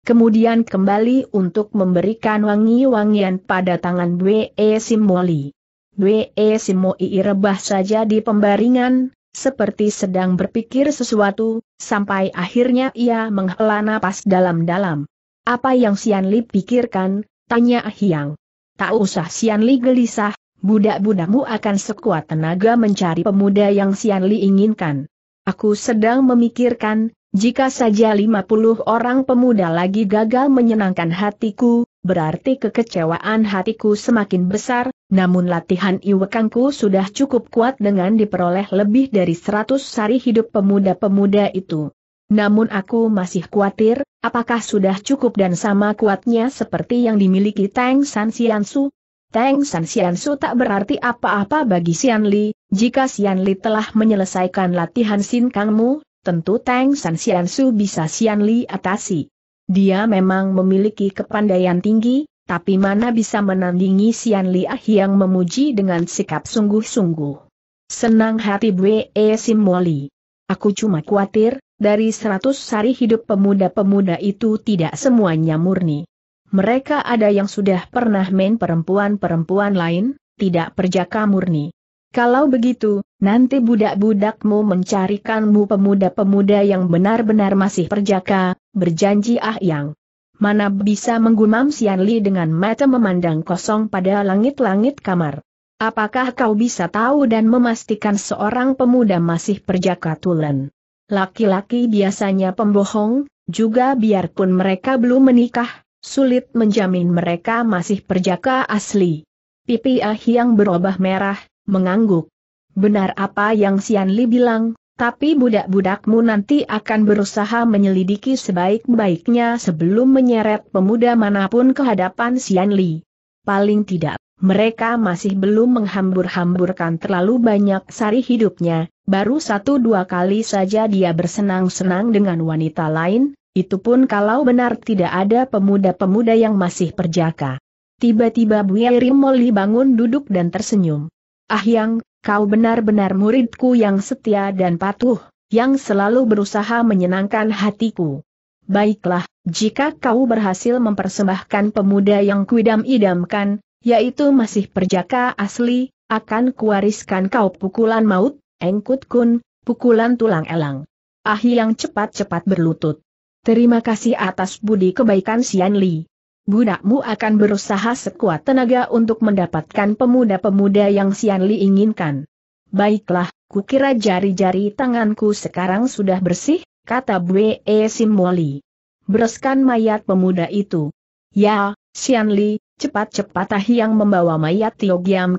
kemudian kembali untuk memberikan wangi-wangian pada tangan Bwe Simoli. Bwe Simoli rebah saja di pembaringan, seperti sedang berpikir sesuatu, sampai akhirnya ia menghela napas dalam-dalam. Apa yang Sian pikirkan, tanya Hiang. Tak usah Sian gelisah, budak-budakmu akan sekuat tenaga mencari pemuda yang Sian inginkan. Aku sedang memikirkan, jika saja 50 orang pemuda lagi gagal menyenangkan hatiku, berarti kekecewaan hatiku semakin besar, namun latihan iwekangku sudah cukup kuat dengan diperoleh lebih dari 100 sari hidup pemuda-pemuda itu. Namun aku masih khawatir, apakah sudah cukup dan sama kuatnya seperti yang dimiliki Tang San Xiansu? Tang San Xiansu tak berarti apa-apa bagi Xian Li, jika Xian Li telah menyelesaikan latihan Sin Kangmu, tentu Tang San Xiansu bisa Xian Li atasi. Dia memang memiliki kepandaian tinggi, tapi mana bisa menandingi Xian Li Ah yang memuji dengan sikap sungguh-sungguh. Senang hati Bwe Simwali. Aku cuma khawatir, dari seratus sari hidup pemuda-pemuda itu tidak semuanya murni. Mereka ada yang sudah pernah main perempuan-perempuan lain, tidak perjaka murni. Kalau begitu, nanti budak-budakmu mencarikanmu pemuda-pemuda yang benar-benar masih perjaka, berjanji Ah Yang. Mana bisa menggumam Sian Li dengan mata memandang kosong pada langit-langit kamar. Apakah kau bisa tahu dan memastikan seorang pemuda masih perjaka tulen? Laki-laki biasanya pembohong, juga biarpun mereka belum menikah, sulit menjamin mereka masih perjaka asli. Pipi Ah yang berubah merah, mengangguk. Benar apa yang Sian Li bilang, tapi budak-budakmu nanti akan berusaha menyelidiki sebaik-baiknya sebelum menyeret pemuda manapun ke hadapan Sian Li. Paling tidak, mereka masih belum menghambur-hamburkan terlalu banyak sari hidupnya, baru satu dua kali saja dia bersenang-senang dengan wanita lain, itu pun kalau benar tidak ada pemuda-pemuda yang masih perjaka. Tiba-tiba Yairi Moli bangun duduk dan tersenyum. Ah yang, kau benar-benar muridku yang setia dan patuh, yang selalu berusaha menyenangkan hatiku. Baiklah, jika kau berhasil mempersembahkan pemuda yang kuidam-idamkan, yaitu masih perjaka asli, akan kuwariskan kau pukulan maut, engkut kun, pukulan tulang elang. Ah yang cepat-cepat berlutut. Terima kasih atas budi kebaikan Sian Li budakmu akan berusaha sekuat tenaga untuk mendapatkan pemuda-pemuda yang Sian inginkan. Baiklah, kukira jari-jari tanganku sekarang sudah bersih, kata Bue E. Simwoli. Bereskan mayat pemuda itu. Ya, Sian cepat-cepat Ah yang membawa mayat Tio Giam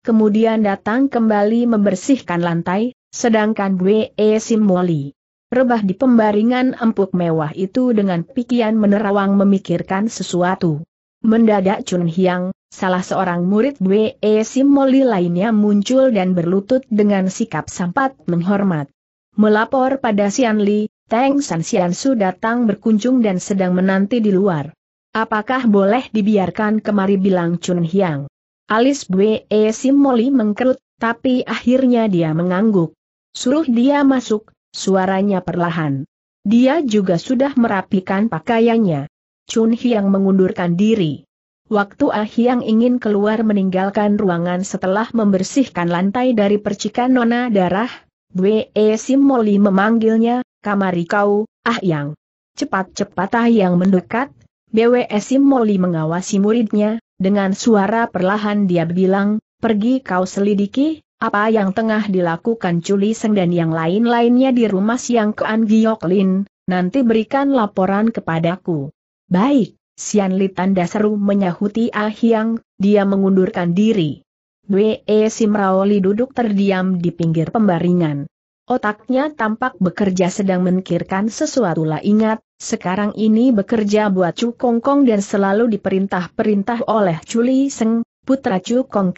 kemudian datang kembali membersihkan lantai, sedangkan Bue E. Simwoli rebah di pembaringan empuk mewah itu dengan pikiran menerawang memikirkan sesuatu. Mendadak Chun Hyang, salah seorang murid Bwe Simoli lainnya muncul dan berlutut dengan sikap sampat menghormat. Melapor pada Sian Li, Teng San Sian Su datang berkunjung dan sedang menanti di luar. Apakah boleh dibiarkan kemari bilang Chun Hyang? Alis Bwe Simoli mengkerut, tapi akhirnya dia mengangguk. Suruh dia masuk, Suaranya perlahan. Dia juga sudah merapikan pakaiannya. Chun Hyang mengundurkan diri. Waktu Ah Hyang ingin keluar meninggalkan ruangan setelah membersihkan lantai dari percikan nona darah, Bwe e Moli memanggilnya, kamari kau, Ah Yang. Cepat-cepat Ah Yang mendekat, Bwe e Moli mengawasi muridnya, dengan suara perlahan dia bilang, pergi kau selidiki, apa yang tengah dilakukan Chuli Seng dan yang lain-lainnya di rumah Siang Kean Giok Lin, nanti berikan laporan kepadaku. Baik, Sian Li tanda seru menyahuti Ah Hiang, dia mengundurkan diri. Wee Wei e Simraoli duduk terdiam di pinggir pembaringan. Otaknya tampak bekerja sedang menkirkan sesuatu lah ingat, sekarang ini bekerja buat Chu Kong dan selalu diperintah-perintah oleh Chuli Seng, putra Chu Kong,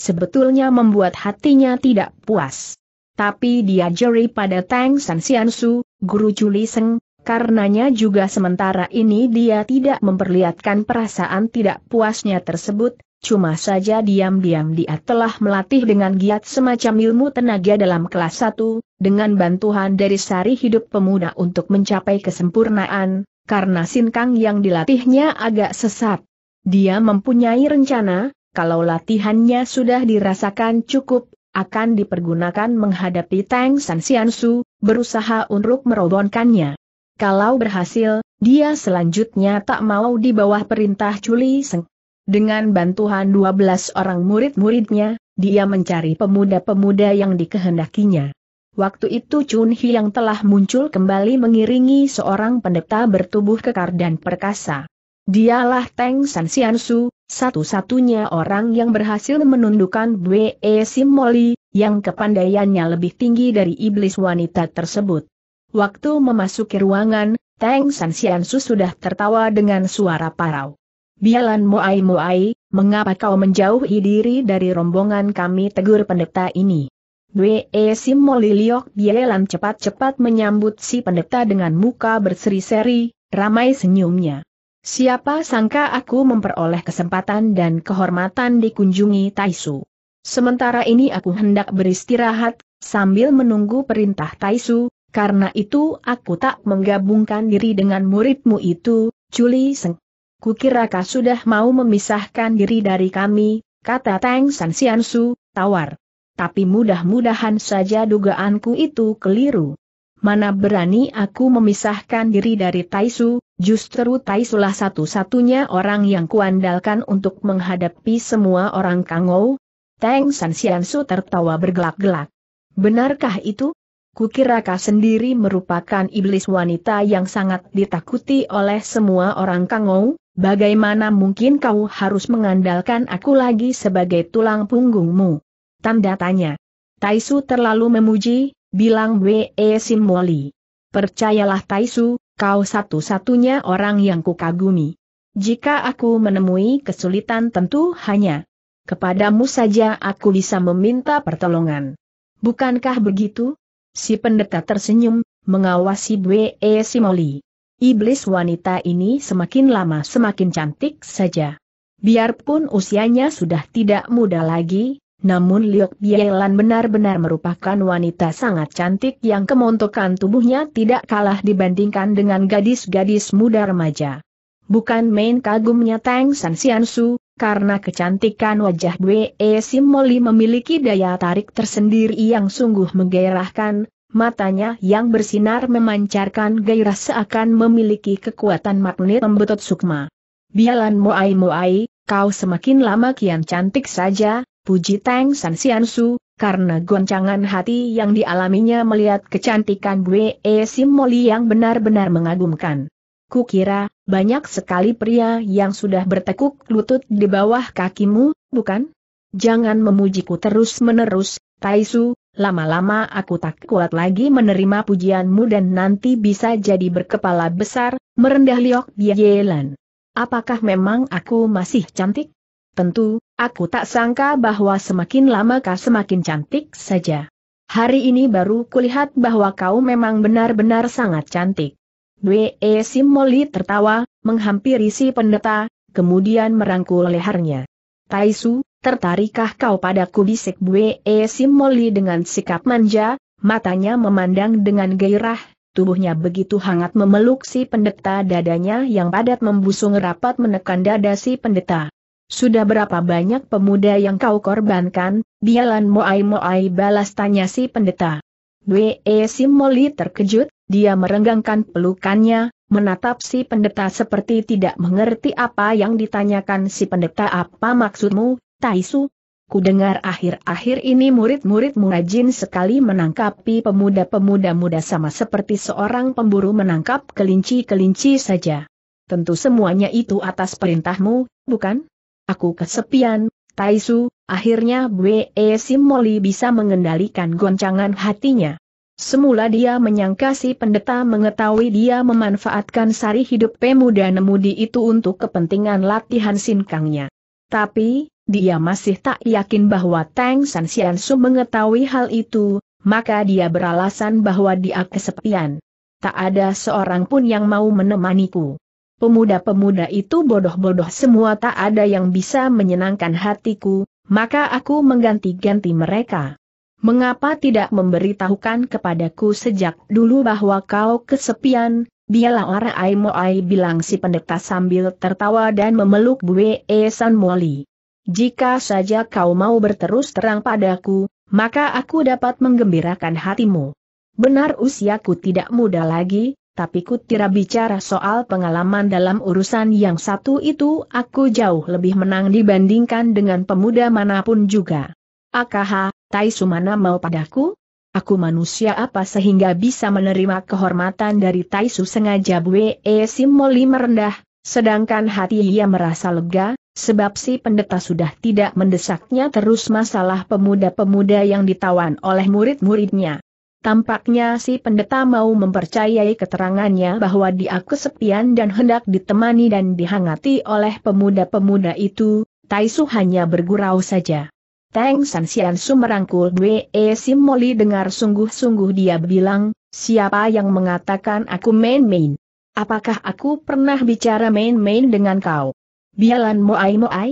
sebetulnya membuat hatinya tidak puas. Tapi dia jeri pada Tang San Xiansu, guru Chuli Seng, karenanya juga sementara ini dia tidak memperlihatkan perasaan tidak puasnya tersebut, cuma saja diam-diam dia telah melatih dengan giat semacam ilmu tenaga dalam kelas 1, dengan bantuan dari sari hidup pemuda untuk mencapai kesempurnaan, karena Sin Kang yang dilatihnya agak sesat. Dia mempunyai rencana, kalau latihannya sudah dirasakan cukup, akan dipergunakan menghadapi Tang San Xiansu, berusaha untuk merobohkannya. Kalau berhasil, dia selanjutnya tak mau di bawah perintah Culi Seng. Dengan bantuan 12 orang murid-muridnya, dia mencari pemuda-pemuda yang dikehendakinya. Waktu itu Chun Hi yang telah muncul kembali mengiringi seorang pendeta bertubuh kekar dan perkasa. Dialah Teng San Xiansu, satu-satunya orang yang berhasil menundukkan Bwe Moli, yang kepandaiannya lebih tinggi dari iblis wanita tersebut. Waktu memasuki ruangan, Teng San Xiansu sudah tertawa dengan suara parau. Bialan Moai Moai, mengapa kau menjauhi diri dari rombongan kami tegur pendeta ini? Bwe Moli Liok Bielan cepat-cepat menyambut si pendeta dengan muka berseri-seri, ramai senyumnya. Siapa sangka aku memperoleh kesempatan dan kehormatan dikunjungi Taisu. Sementara ini aku hendak beristirahat, sambil menunggu perintah Taisu, karena itu aku tak menggabungkan diri dengan muridmu itu, Juli Seng. Kukira kau sudah mau memisahkan diri dari kami, kata Tang San Xiansu, tawar. Tapi mudah-mudahan saja dugaanku itu keliru mana berani aku memisahkan diri dari Taisu, justru Taisulah satu-satunya orang yang kuandalkan untuk menghadapi semua orang Kangou. Teng San Xiansu tertawa bergelak-gelak. Benarkah itu? Kukira kau sendiri merupakan iblis wanita yang sangat ditakuti oleh semua orang Kangou, bagaimana mungkin kau harus mengandalkan aku lagi sebagai tulang punggungmu? Tanda tanya. Taisu terlalu memuji, bilang B.E. Simoli. Percayalah Taisu, kau satu-satunya orang yang kukagumi. Jika aku menemui kesulitan tentu hanya kepadamu saja aku bisa meminta pertolongan. Bukankah begitu? Si pendeta tersenyum, mengawasi B.E. Simoli. Iblis wanita ini semakin lama semakin cantik saja. Biarpun usianya sudah tidak muda lagi, namun Liok Bielan benar-benar merupakan wanita sangat cantik yang kemontokan tubuhnya tidak kalah dibandingkan dengan gadis-gadis muda remaja. Bukan main kagumnya Tang San Xiansu, karena kecantikan wajah Bwe Simoli memiliki daya tarik tersendiri yang sungguh menggairahkan, matanya yang bersinar memancarkan gairah seakan memiliki kekuatan magnet membetot sukma. Bialan Moai Moai, kau semakin lama kian cantik saja, Puji Tang San Sian Su, karena goncangan hati yang dialaminya melihat kecantikan e Sim Moli yang benar-benar mengagumkan. Kukira, banyak sekali pria yang sudah bertekuk lutut di bawah kakimu, bukan? Jangan memujiku terus-menerus, Tai Su. lama-lama aku tak kuat lagi menerima pujianmu dan nanti bisa jadi berkepala besar, merendah liok Yelan. Apakah memang aku masih cantik? Tentu, aku tak sangka bahwa semakin lama kau semakin cantik saja. Hari ini baru kulihat bahwa kau memang benar-benar sangat cantik. Dwe e Simoli tertawa, menghampiri si pendeta, kemudian merangkul lehernya. Taisu, tertarikkah kau padaku bisik Dwe e Simoli dengan sikap manja, matanya memandang dengan gairah, tubuhnya begitu hangat memeluk si pendeta dadanya yang padat membusung rapat menekan dada si pendeta. Sudah berapa banyak pemuda yang kau korbankan, bialan moai-moai balas tanya si pendeta. We Simoli terkejut, dia merenggangkan pelukannya, menatap si pendeta seperti tidak mengerti apa yang ditanyakan si pendeta apa maksudmu, Taisu. Ku dengar akhir-akhir ini murid murid murajin sekali menangkapi pemuda-pemuda muda sama seperti seorang pemburu menangkap kelinci-kelinci saja. Tentu semuanya itu atas perintahmu, bukan? aku kesepian, Taisu, akhirnya Bwe Simoli bisa mengendalikan goncangan hatinya. Semula dia menyangka si pendeta mengetahui dia memanfaatkan sari hidup pemuda nemudi itu untuk kepentingan latihan sinkangnya. Tapi, dia masih tak yakin bahwa Tang San Su mengetahui hal itu, maka dia beralasan bahwa dia kesepian. Tak ada seorang pun yang mau menemaniku pemuda-pemuda itu bodoh-bodoh semua tak ada yang bisa menyenangkan hatiku, maka aku mengganti-ganti mereka. Mengapa tidak memberitahukan kepadaku sejak dulu bahwa kau kesepian, biarlah orang Aimoai bilang si pendeta sambil tertawa dan memeluk Bue e San Moli. Jika saja kau mau berterus terang padaku, maka aku dapat menggembirakan hatimu. Benar usiaku tidak muda lagi, tapi kutira bicara soal pengalaman dalam urusan yang satu itu aku jauh lebih menang dibandingkan dengan pemuda manapun juga. Akaha, Tai Sumana mau padaku? Aku manusia apa sehingga bisa menerima kehormatan dari Taisu sengaja E Simoli merendah, sedangkan hati ia merasa lega, sebab si pendeta sudah tidak mendesaknya terus masalah pemuda-pemuda yang ditawan oleh murid-muridnya. Tampaknya si pendeta mau mempercayai keterangannya bahwa dia kesepian dan hendak ditemani dan dihangati oleh pemuda-pemuda itu, Taisu hanya bergurau saja. Teng San Sian Su merangkul Wei e Simoli dengar sungguh-sungguh dia bilang, siapa yang mengatakan aku main-main? Apakah aku pernah bicara main-main dengan kau? Bialan Moai Moai?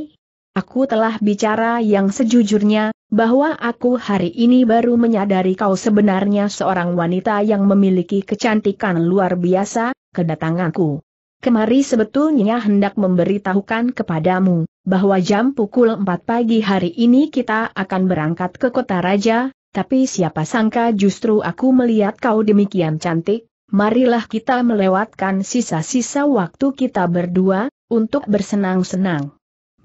Aku telah bicara yang sejujurnya, bahwa aku hari ini baru menyadari kau sebenarnya seorang wanita yang memiliki kecantikan luar biasa, kedatanganku. Kemari sebetulnya hendak memberitahukan kepadamu, bahwa jam pukul 4 pagi hari ini kita akan berangkat ke kota raja, tapi siapa sangka justru aku melihat kau demikian cantik, marilah kita melewatkan sisa-sisa waktu kita berdua, untuk bersenang-senang.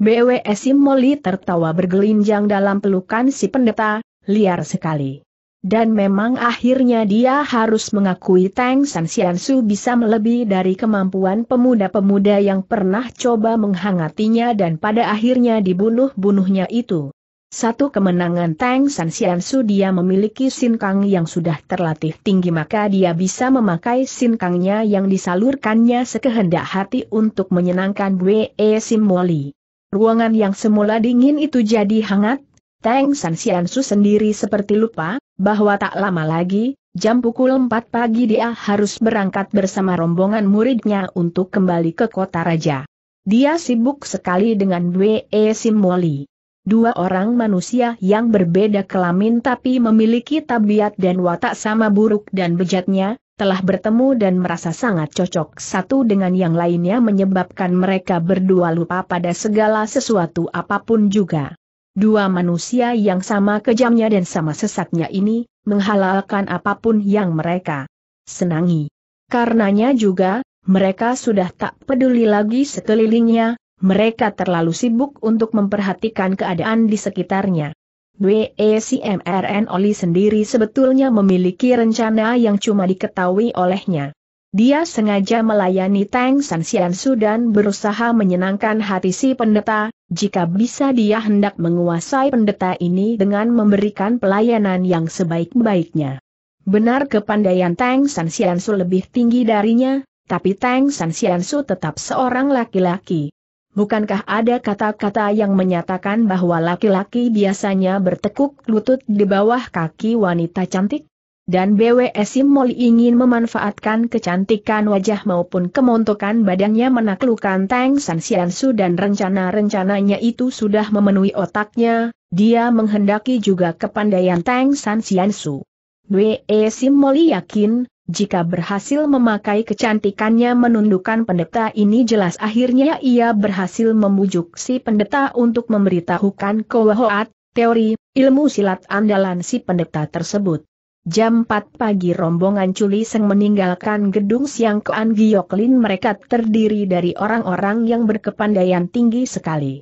BWS Imoli tertawa bergelinjang dalam pelukan si pendeta, liar sekali. Dan memang akhirnya dia harus mengakui Tang San Su bisa melebihi dari kemampuan pemuda-pemuda yang pernah coba menghangatinya dan pada akhirnya dibunuh-bunuhnya itu. Satu kemenangan Tang San Su dia memiliki sinkang yang sudah terlatih tinggi maka dia bisa memakai sinkangnya yang disalurkannya sekehendak hati untuk menyenangkan Bwe Simoli. Ruangan yang semula dingin itu jadi hangat, Teng San Xiansu sendiri seperti lupa, bahwa tak lama lagi, jam pukul 4 pagi dia harus berangkat bersama rombongan muridnya untuk kembali ke kota raja. Dia sibuk sekali dengan Dwe e Simoli. Dua orang manusia yang berbeda kelamin tapi memiliki tabiat dan watak sama buruk dan bejatnya, telah bertemu dan merasa sangat cocok satu dengan yang lainnya menyebabkan mereka berdua lupa pada segala sesuatu apapun juga. Dua manusia yang sama kejamnya dan sama sesatnya ini, menghalalkan apapun yang mereka senangi. Karenanya juga, mereka sudah tak peduli lagi sekelilingnya, mereka terlalu sibuk untuk memperhatikan keadaan di sekitarnya. Wecmrn Oli sendiri sebetulnya memiliki rencana yang cuma diketahui olehnya. Dia sengaja melayani Tang San Xian dan berusaha menyenangkan hati si pendeta, jika bisa dia hendak menguasai pendeta ini dengan memberikan pelayanan yang sebaik-baiknya. Benar kepandaian Tang San Xian lebih tinggi darinya, tapi Tang San Xian tetap seorang laki-laki. Bukankah ada kata-kata yang menyatakan bahwa laki-laki biasanya bertekuk lutut di bawah kaki wanita cantik? Dan BWS Molly ingin memanfaatkan kecantikan wajah maupun kemontokan badannya menaklukkan Tang San Sian Su dan rencana-rencananya itu sudah memenuhi otaknya, dia menghendaki juga kepandaian Tang San Sian Su. BWS e Molly yakin, jika berhasil memakai kecantikannya menundukkan pendeta ini jelas akhirnya ia berhasil membujuk si pendeta untuk memberitahukan kewahoat, teori, ilmu silat andalan si pendeta tersebut. Jam 4 pagi rombongan Culi Seng meninggalkan gedung Siang Kean Gyoklin mereka terdiri dari orang-orang yang berkepandaian tinggi sekali.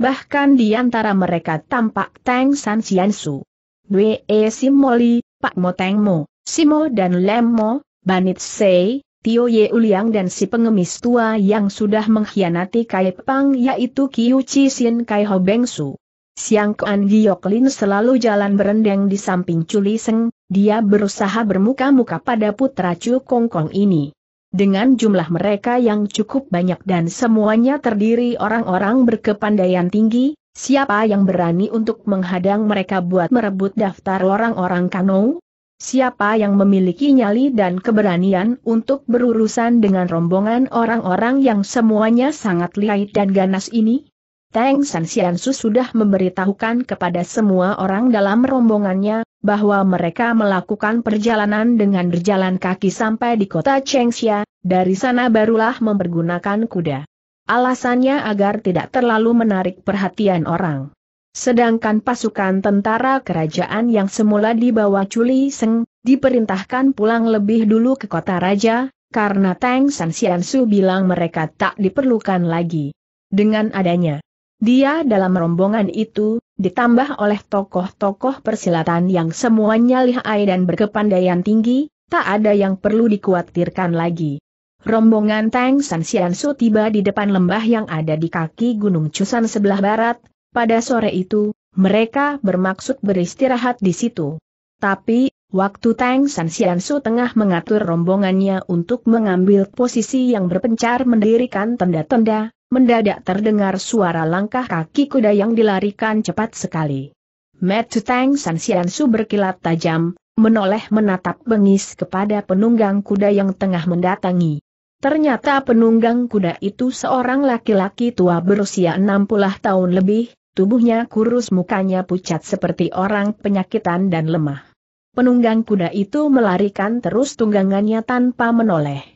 Bahkan di antara mereka tampak tang San Xiansu. Dwe E Simoli, Pak Mo. Simo dan Lemo, Banit Sei, Tio Ye Uliang dan si pengemis tua yang sudah mengkhianati Kai Pang yaitu Kiu Chi Sin Kai Ho Beng Su. Siang Kuan Giok Lin selalu jalan berendeng di samping Culi Seng, dia berusaha bermuka-muka pada putra Chu Kong Kong ini. Dengan jumlah mereka yang cukup banyak dan semuanya terdiri orang-orang berkepandaian tinggi, siapa yang berani untuk menghadang mereka buat merebut daftar orang-orang Kanou? Siapa yang memiliki nyali dan keberanian untuk berurusan dengan rombongan orang-orang yang semuanya sangat lihai dan ganas ini? Teng San Xiansu sudah memberitahukan kepada semua orang dalam rombongannya, bahwa mereka melakukan perjalanan dengan berjalan kaki sampai di kota Chengxia, dari sana barulah mempergunakan kuda. Alasannya agar tidak terlalu menarik perhatian orang. Sedangkan pasukan tentara kerajaan yang semula dibawa Culi Seng, diperintahkan pulang lebih dulu ke kota raja, karena Tang San Xiansu bilang mereka tak diperlukan lagi. Dengan adanya dia dalam rombongan itu, ditambah oleh tokoh-tokoh persilatan yang semuanya lihai dan berkepandaian tinggi, tak ada yang perlu dikhawatirkan lagi. Rombongan Tang San Xiansu tiba di depan lembah yang ada di kaki Gunung Cusan sebelah barat, pada sore itu, mereka bermaksud beristirahat di situ. Tapi, waktu Tang San Xiansu tengah mengatur rombongannya untuk mengambil posisi yang berpencar mendirikan tenda-tenda, mendadak terdengar suara langkah kaki kuda yang dilarikan cepat sekali. Metu Tang San Xiansu berkilat tajam, menoleh menatap bengis kepada penunggang kuda yang tengah mendatangi. Ternyata penunggang kuda itu seorang laki-laki tua berusia 60 tahun lebih, Tubuhnya kurus mukanya pucat seperti orang penyakitan dan lemah. Penunggang kuda itu melarikan terus tunggangannya tanpa menoleh.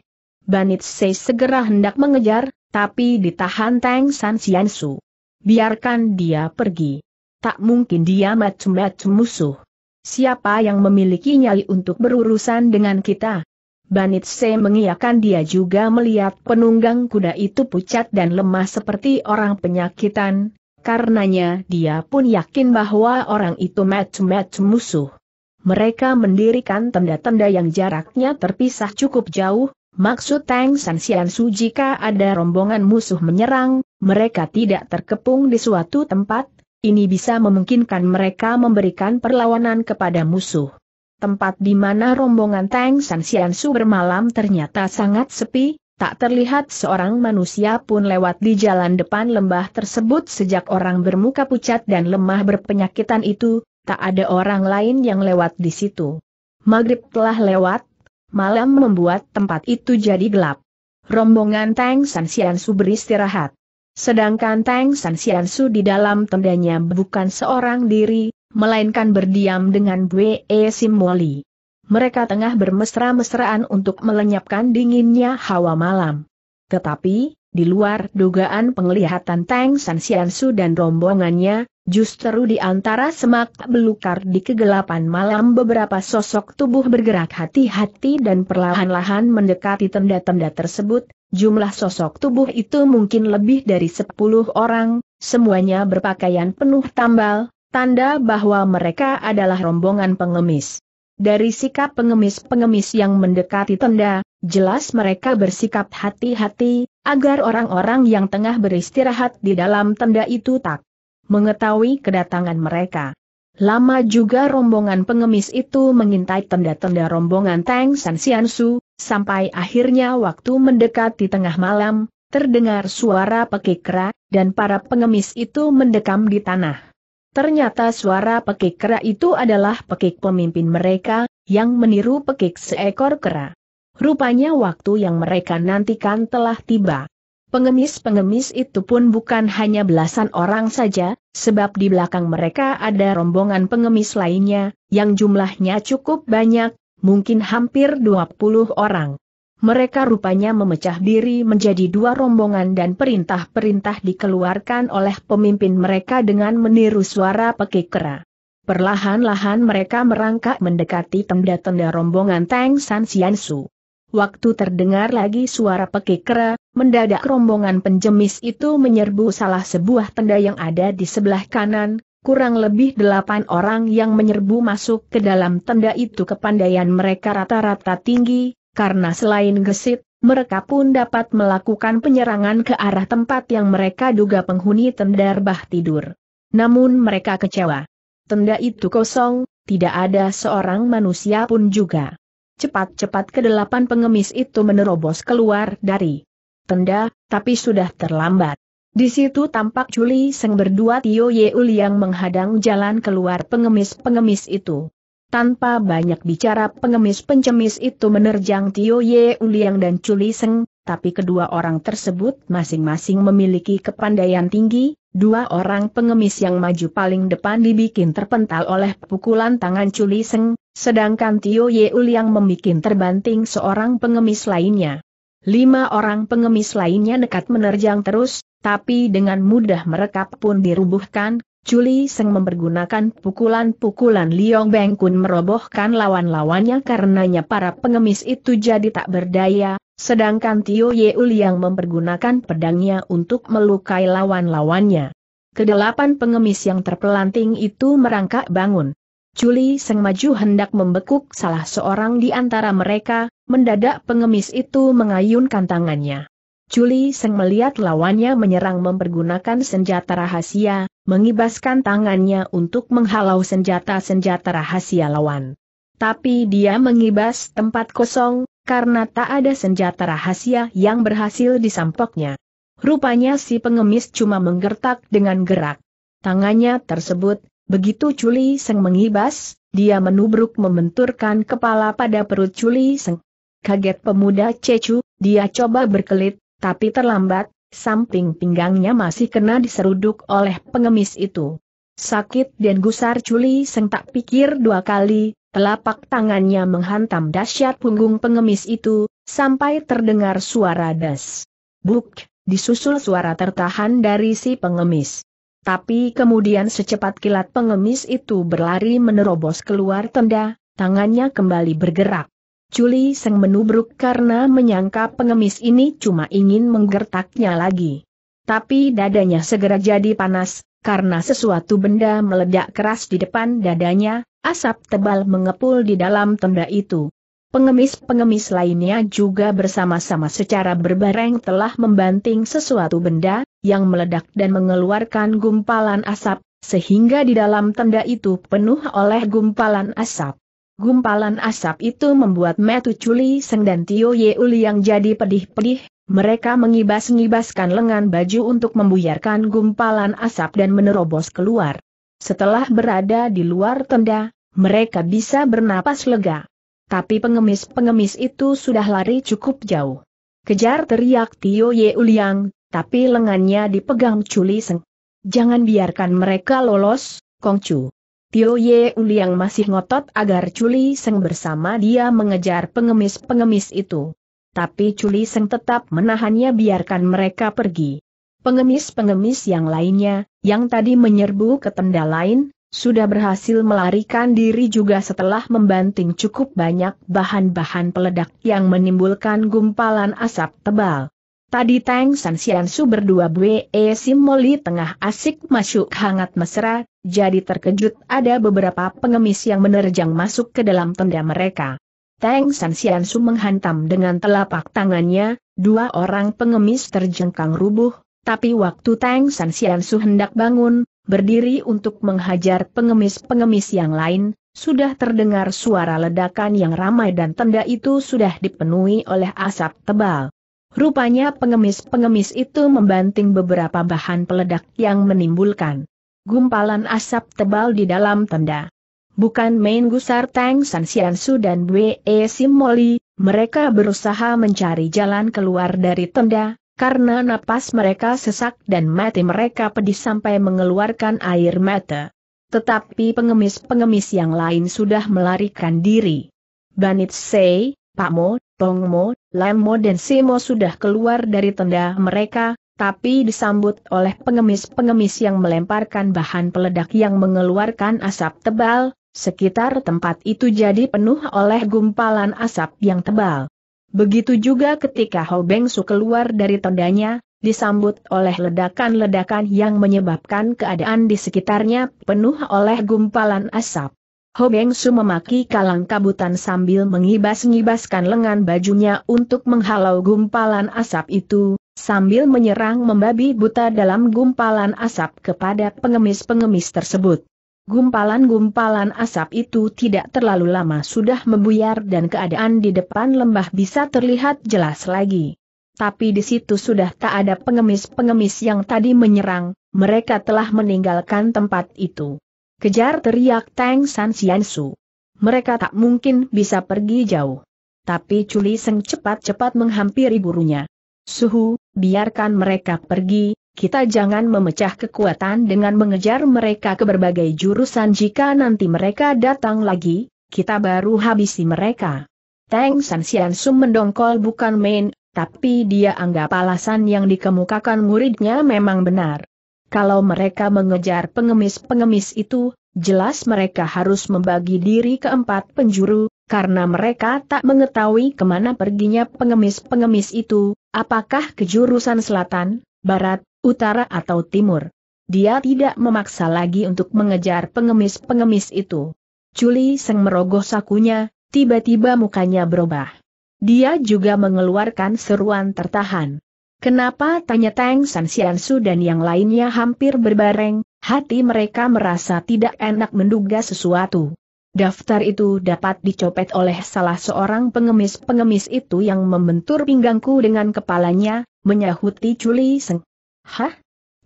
Banit Sei segera hendak mengejar, tapi ditahan Tang San Xiansu. Biarkan dia pergi. Tak mungkin dia macam-macam musuh. Siapa yang memiliki nyali untuk berurusan dengan kita? Banit Se mengiyakan dia juga melihat penunggang kuda itu pucat dan lemah seperti orang penyakitan, Karenanya dia pun yakin bahwa orang itu match-match musuh. Mereka mendirikan tenda-tenda yang jaraknya terpisah cukup jauh, maksud Tang San Xian Su jika ada rombongan musuh menyerang, mereka tidak terkepung di suatu tempat, ini bisa memungkinkan mereka memberikan perlawanan kepada musuh. Tempat di mana rombongan Tang San Xian Su bermalam ternyata sangat sepi, tak terlihat seorang manusia pun lewat di jalan depan lembah tersebut sejak orang bermuka pucat dan lemah berpenyakitan itu, tak ada orang lain yang lewat di situ. Maghrib telah lewat, malam membuat tempat itu jadi gelap. Rombongan Tang San Su beristirahat. Sedangkan Tang San Su di dalam tendanya bukan seorang diri, melainkan berdiam dengan Bwe Simoli mereka tengah bermesra-mesraan untuk melenyapkan dinginnya hawa malam. Tetapi, di luar dugaan penglihatan Tang San Xiansu dan rombongannya, justru di antara semak belukar di kegelapan malam beberapa sosok tubuh bergerak hati-hati dan perlahan-lahan mendekati tenda-tenda tersebut, jumlah sosok tubuh itu mungkin lebih dari 10 orang, semuanya berpakaian penuh tambal, tanda bahwa mereka adalah rombongan pengemis. Dari sikap pengemis-pengemis yang mendekati tenda, jelas mereka bersikap hati-hati, agar orang-orang yang tengah beristirahat di dalam tenda itu tak mengetahui kedatangan mereka. Lama juga rombongan pengemis itu mengintai tenda-tenda rombongan Tang San Su, sampai akhirnya waktu mendekati tengah malam, terdengar suara pekikra, dan para pengemis itu mendekam di tanah. Ternyata suara pekik kera itu adalah pekik pemimpin mereka, yang meniru pekik seekor kera. Rupanya waktu yang mereka nantikan telah tiba. Pengemis-pengemis itu pun bukan hanya belasan orang saja, sebab di belakang mereka ada rombongan pengemis lainnya, yang jumlahnya cukup banyak, mungkin hampir 20 orang mereka rupanya memecah diri menjadi dua rombongan dan perintah-perintah dikeluarkan oleh pemimpin mereka dengan meniru suara pekik kera. Perlahan-lahan mereka merangkak mendekati tenda-tenda rombongan Tang San Xiansu. Waktu terdengar lagi suara pekik kera, mendadak rombongan penjemis itu menyerbu salah sebuah tenda yang ada di sebelah kanan, kurang lebih delapan orang yang menyerbu masuk ke dalam tenda itu kepandaian mereka rata-rata tinggi, karena selain gesit, mereka pun dapat melakukan penyerangan ke arah tempat yang mereka duga penghuni tenda rebah tidur. Namun mereka kecewa. Tenda itu kosong, tidak ada seorang manusia pun juga. Cepat-cepat kedelapan pengemis itu menerobos keluar dari tenda, tapi sudah terlambat. Di situ tampak Juli Seng berdua Tio Yeul yang menghadang jalan keluar pengemis-pengemis itu. Tanpa banyak bicara pengemis-pencemis itu menerjang Tio Ye Uliang dan Chuli Seng, tapi kedua orang tersebut masing-masing memiliki kepandaian tinggi, dua orang pengemis yang maju paling depan dibikin terpental oleh pukulan tangan Chuli Seng, sedangkan Tio Ye Uliang membikin terbanting seorang pengemis lainnya. Lima orang pengemis lainnya nekat menerjang terus, tapi dengan mudah mereka pun dirubuhkan, Culi Seng mempergunakan pukulan-pukulan Liong Beng Kun merobohkan lawan-lawannya karenanya para pengemis itu jadi tak berdaya, sedangkan Tio Yeul yang mempergunakan pedangnya untuk melukai lawan-lawannya. Kedelapan pengemis yang terpelanting itu merangkak bangun. Culi Seng maju hendak membekuk salah seorang di antara mereka, mendadak pengemis itu mengayunkan tangannya. Culi Seng melihat lawannya menyerang mempergunakan senjata rahasia, mengibaskan tangannya untuk menghalau senjata-senjata rahasia lawan. Tapi dia mengibas tempat kosong, karena tak ada senjata rahasia yang berhasil disampoknya. Rupanya si pengemis cuma menggertak dengan gerak. Tangannya tersebut, begitu Culi Seng mengibas, dia menubruk membenturkan kepala pada perut Culi Seng. Kaget pemuda Cecu, dia coba berkelit, tapi terlambat, samping pinggangnya masih kena diseruduk oleh pengemis itu. Sakit dan gusar culi seng tak pikir dua kali, telapak tangannya menghantam dahsyat punggung pengemis itu, sampai terdengar suara das. Buk, disusul suara tertahan dari si pengemis. Tapi kemudian secepat kilat pengemis itu berlari menerobos keluar tenda, tangannya kembali bergerak. Juli Seng menubruk karena menyangka pengemis ini cuma ingin menggertaknya lagi. Tapi dadanya segera jadi panas, karena sesuatu benda meledak keras di depan dadanya, asap tebal mengepul di dalam tenda itu. Pengemis-pengemis lainnya juga bersama-sama secara berbareng telah membanting sesuatu benda, yang meledak dan mengeluarkan gumpalan asap, sehingga di dalam tenda itu penuh oleh gumpalan asap. Gumpalan asap itu membuat Metu Culi Seng dan Tio Yeuli yang jadi pedih-pedih, mereka mengibas-ngibaskan lengan baju untuk membuyarkan gumpalan asap dan menerobos keluar. Setelah berada di luar tenda, mereka bisa bernapas lega. Tapi pengemis-pengemis itu sudah lari cukup jauh. Kejar teriak Tio Ye Uliang, tapi lengannya dipegang Culi Seng. Jangan biarkan mereka lolos, Kongcu. Tio Ye yang masih ngotot agar Culi Seng bersama dia mengejar pengemis-pengemis itu. Tapi Culi Seng tetap menahannya biarkan mereka pergi. Pengemis-pengemis yang lainnya, yang tadi menyerbu ke tenda lain, sudah berhasil melarikan diri juga setelah membanting cukup banyak bahan-bahan peledak yang menimbulkan gumpalan asap tebal. Tadi Tang San Sian Su berdua Bwe Simoli tengah asik masuk hangat mesra, jadi terkejut ada beberapa pengemis yang menerjang masuk ke dalam tenda mereka. Tang San Sian Su menghantam dengan telapak tangannya, dua orang pengemis terjengkang rubuh, tapi waktu Tang San Sian Su hendak bangun, berdiri untuk menghajar pengemis-pengemis yang lain, sudah terdengar suara ledakan yang ramai dan tenda itu sudah dipenuhi oleh asap tebal. Rupanya pengemis-pengemis itu membanting beberapa bahan peledak yang menimbulkan gumpalan asap tebal di dalam tenda. Bukan main gusar Tang San Xiansu dan Bwe Simoli, mereka berusaha mencari jalan keluar dari tenda, karena napas mereka sesak dan mati mereka pedih sampai mengeluarkan air mata. Tetapi pengemis-pengemis yang lain sudah melarikan diri. Banit Sei, Pak Mo, Tongmo, Lammo dan Simo sudah keluar dari tenda mereka, tapi disambut oleh pengemis-pengemis yang melemparkan bahan peledak yang mengeluarkan asap tebal, sekitar tempat itu jadi penuh oleh gumpalan asap yang tebal. Begitu juga ketika Ho Beng Su keluar dari tendanya, disambut oleh ledakan-ledakan yang menyebabkan keadaan di sekitarnya penuh oleh gumpalan asap. Ho Beng Su memaki kalang kabutan sambil mengibas-ngibaskan lengan bajunya untuk menghalau gumpalan asap itu, sambil menyerang membabi buta dalam gumpalan asap kepada pengemis-pengemis tersebut. Gumpalan-gumpalan asap itu tidak terlalu lama sudah membuyar dan keadaan di depan lembah bisa terlihat jelas lagi. Tapi di situ sudah tak ada pengemis-pengemis yang tadi menyerang, mereka telah meninggalkan tempat itu. Kejar teriak Tang San Xiansu. Mereka tak mungkin bisa pergi jauh. Tapi Culi Seng cepat-cepat menghampiri gurunya. Suhu, biarkan mereka pergi, kita jangan memecah kekuatan dengan mengejar mereka ke berbagai jurusan jika nanti mereka datang lagi, kita baru habisi mereka. Tang San Xiansu mendongkol bukan main, tapi dia anggap alasan yang dikemukakan muridnya memang benar. Kalau mereka mengejar pengemis-pengemis itu, jelas mereka harus membagi diri ke empat penjuru, karena mereka tak mengetahui kemana perginya pengemis-pengemis itu, apakah ke jurusan selatan, barat, utara atau timur. Dia tidak memaksa lagi untuk mengejar pengemis-pengemis itu. Culi Seng merogoh sakunya, tiba-tiba mukanya berubah. Dia juga mengeluarkan seruan tertahan. Kenapa tanya Tang San Xiansu dan yang lainnya hampir berbareng, hati mereka merasa tidak enak menduga sesuatu. Daftar itu dapat dicopet oleh salah seorang pengemis-pengemis itu yang membentur pinggangku dengan kepalanya, menyahuti Culi Seng. Hah?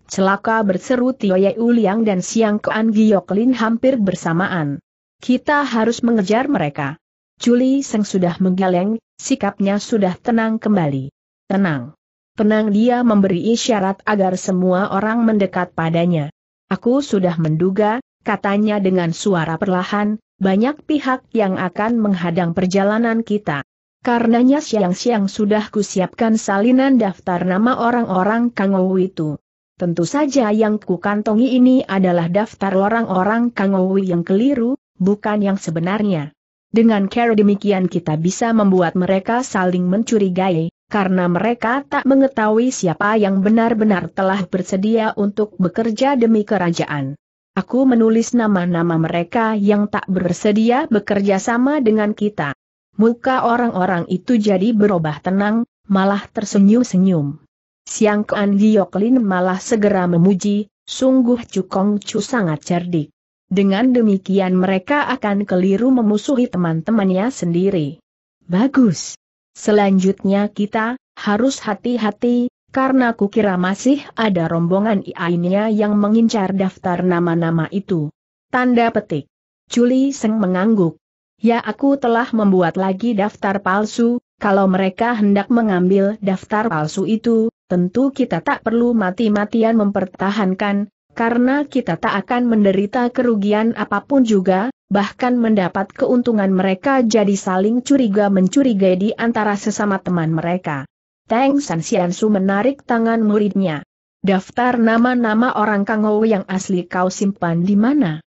Celaka berseru Tio Ye Uliang dan Siang Kuan Giyok hampir bersamaan. Kita harus mengejar mereka. Culi Seng sudah menggeleng, sikapnya sudah tenang kembali. Tenang. Tenang dia memberi isyarat agar semua orang mendekat padanya. Aku sudah menduga, katanya dengan suara perlahan, banyak pihak yang akan menghadang perjalanan kita. Karenanya siang-siang sudah kusiapkan salinan daftar nama orang-orang Kangowu itu. Tentu saja yang kukantongi ini adalah daftar orang-orang Kangowu yang keliru, bukan yang sebenarnya. Dengan cara demikian kita bisa membuat mereka saling mencurigai, karena mereka tak mengetahui siapa yang benar-benar telah bersedia untuk bekerja demi kerajaan. Aku menulis nama-nama mereka yang tak bersedia bekerja sama dengan kita. Muka orang-orang itu jadi berubah tenang, malah tersenyum-senyum. Siang Kean Lin malah segera memuji, sungguh Cukong Cu sangat cerdik. Dengan demikian mereka akan keliru memusuhi teman-temannya sendiri. Bagus. Selanjutnya kita, harus hati-hati, karena kukira masih ada rombongan iainnya yang mengincar daftar nama-nama itu. Tanda petik. Juli Seng mengangguk. Ya aku telah membuat lagi daftar palsu, kalau mereka hendak mengambil daftar palsu itu, tentu kita tak perlu mati-matian mempertahankan, karena kita tak akan menderita kerugian apapun juga, bahkan mendapat keuntungan mereka jadi saling curiga mencurigai di antara sesama teman mereka. Tang San Xiansu menarik tangan muridnya. Daftar nama-nama orang Kangou yang asli kau simpan di mana?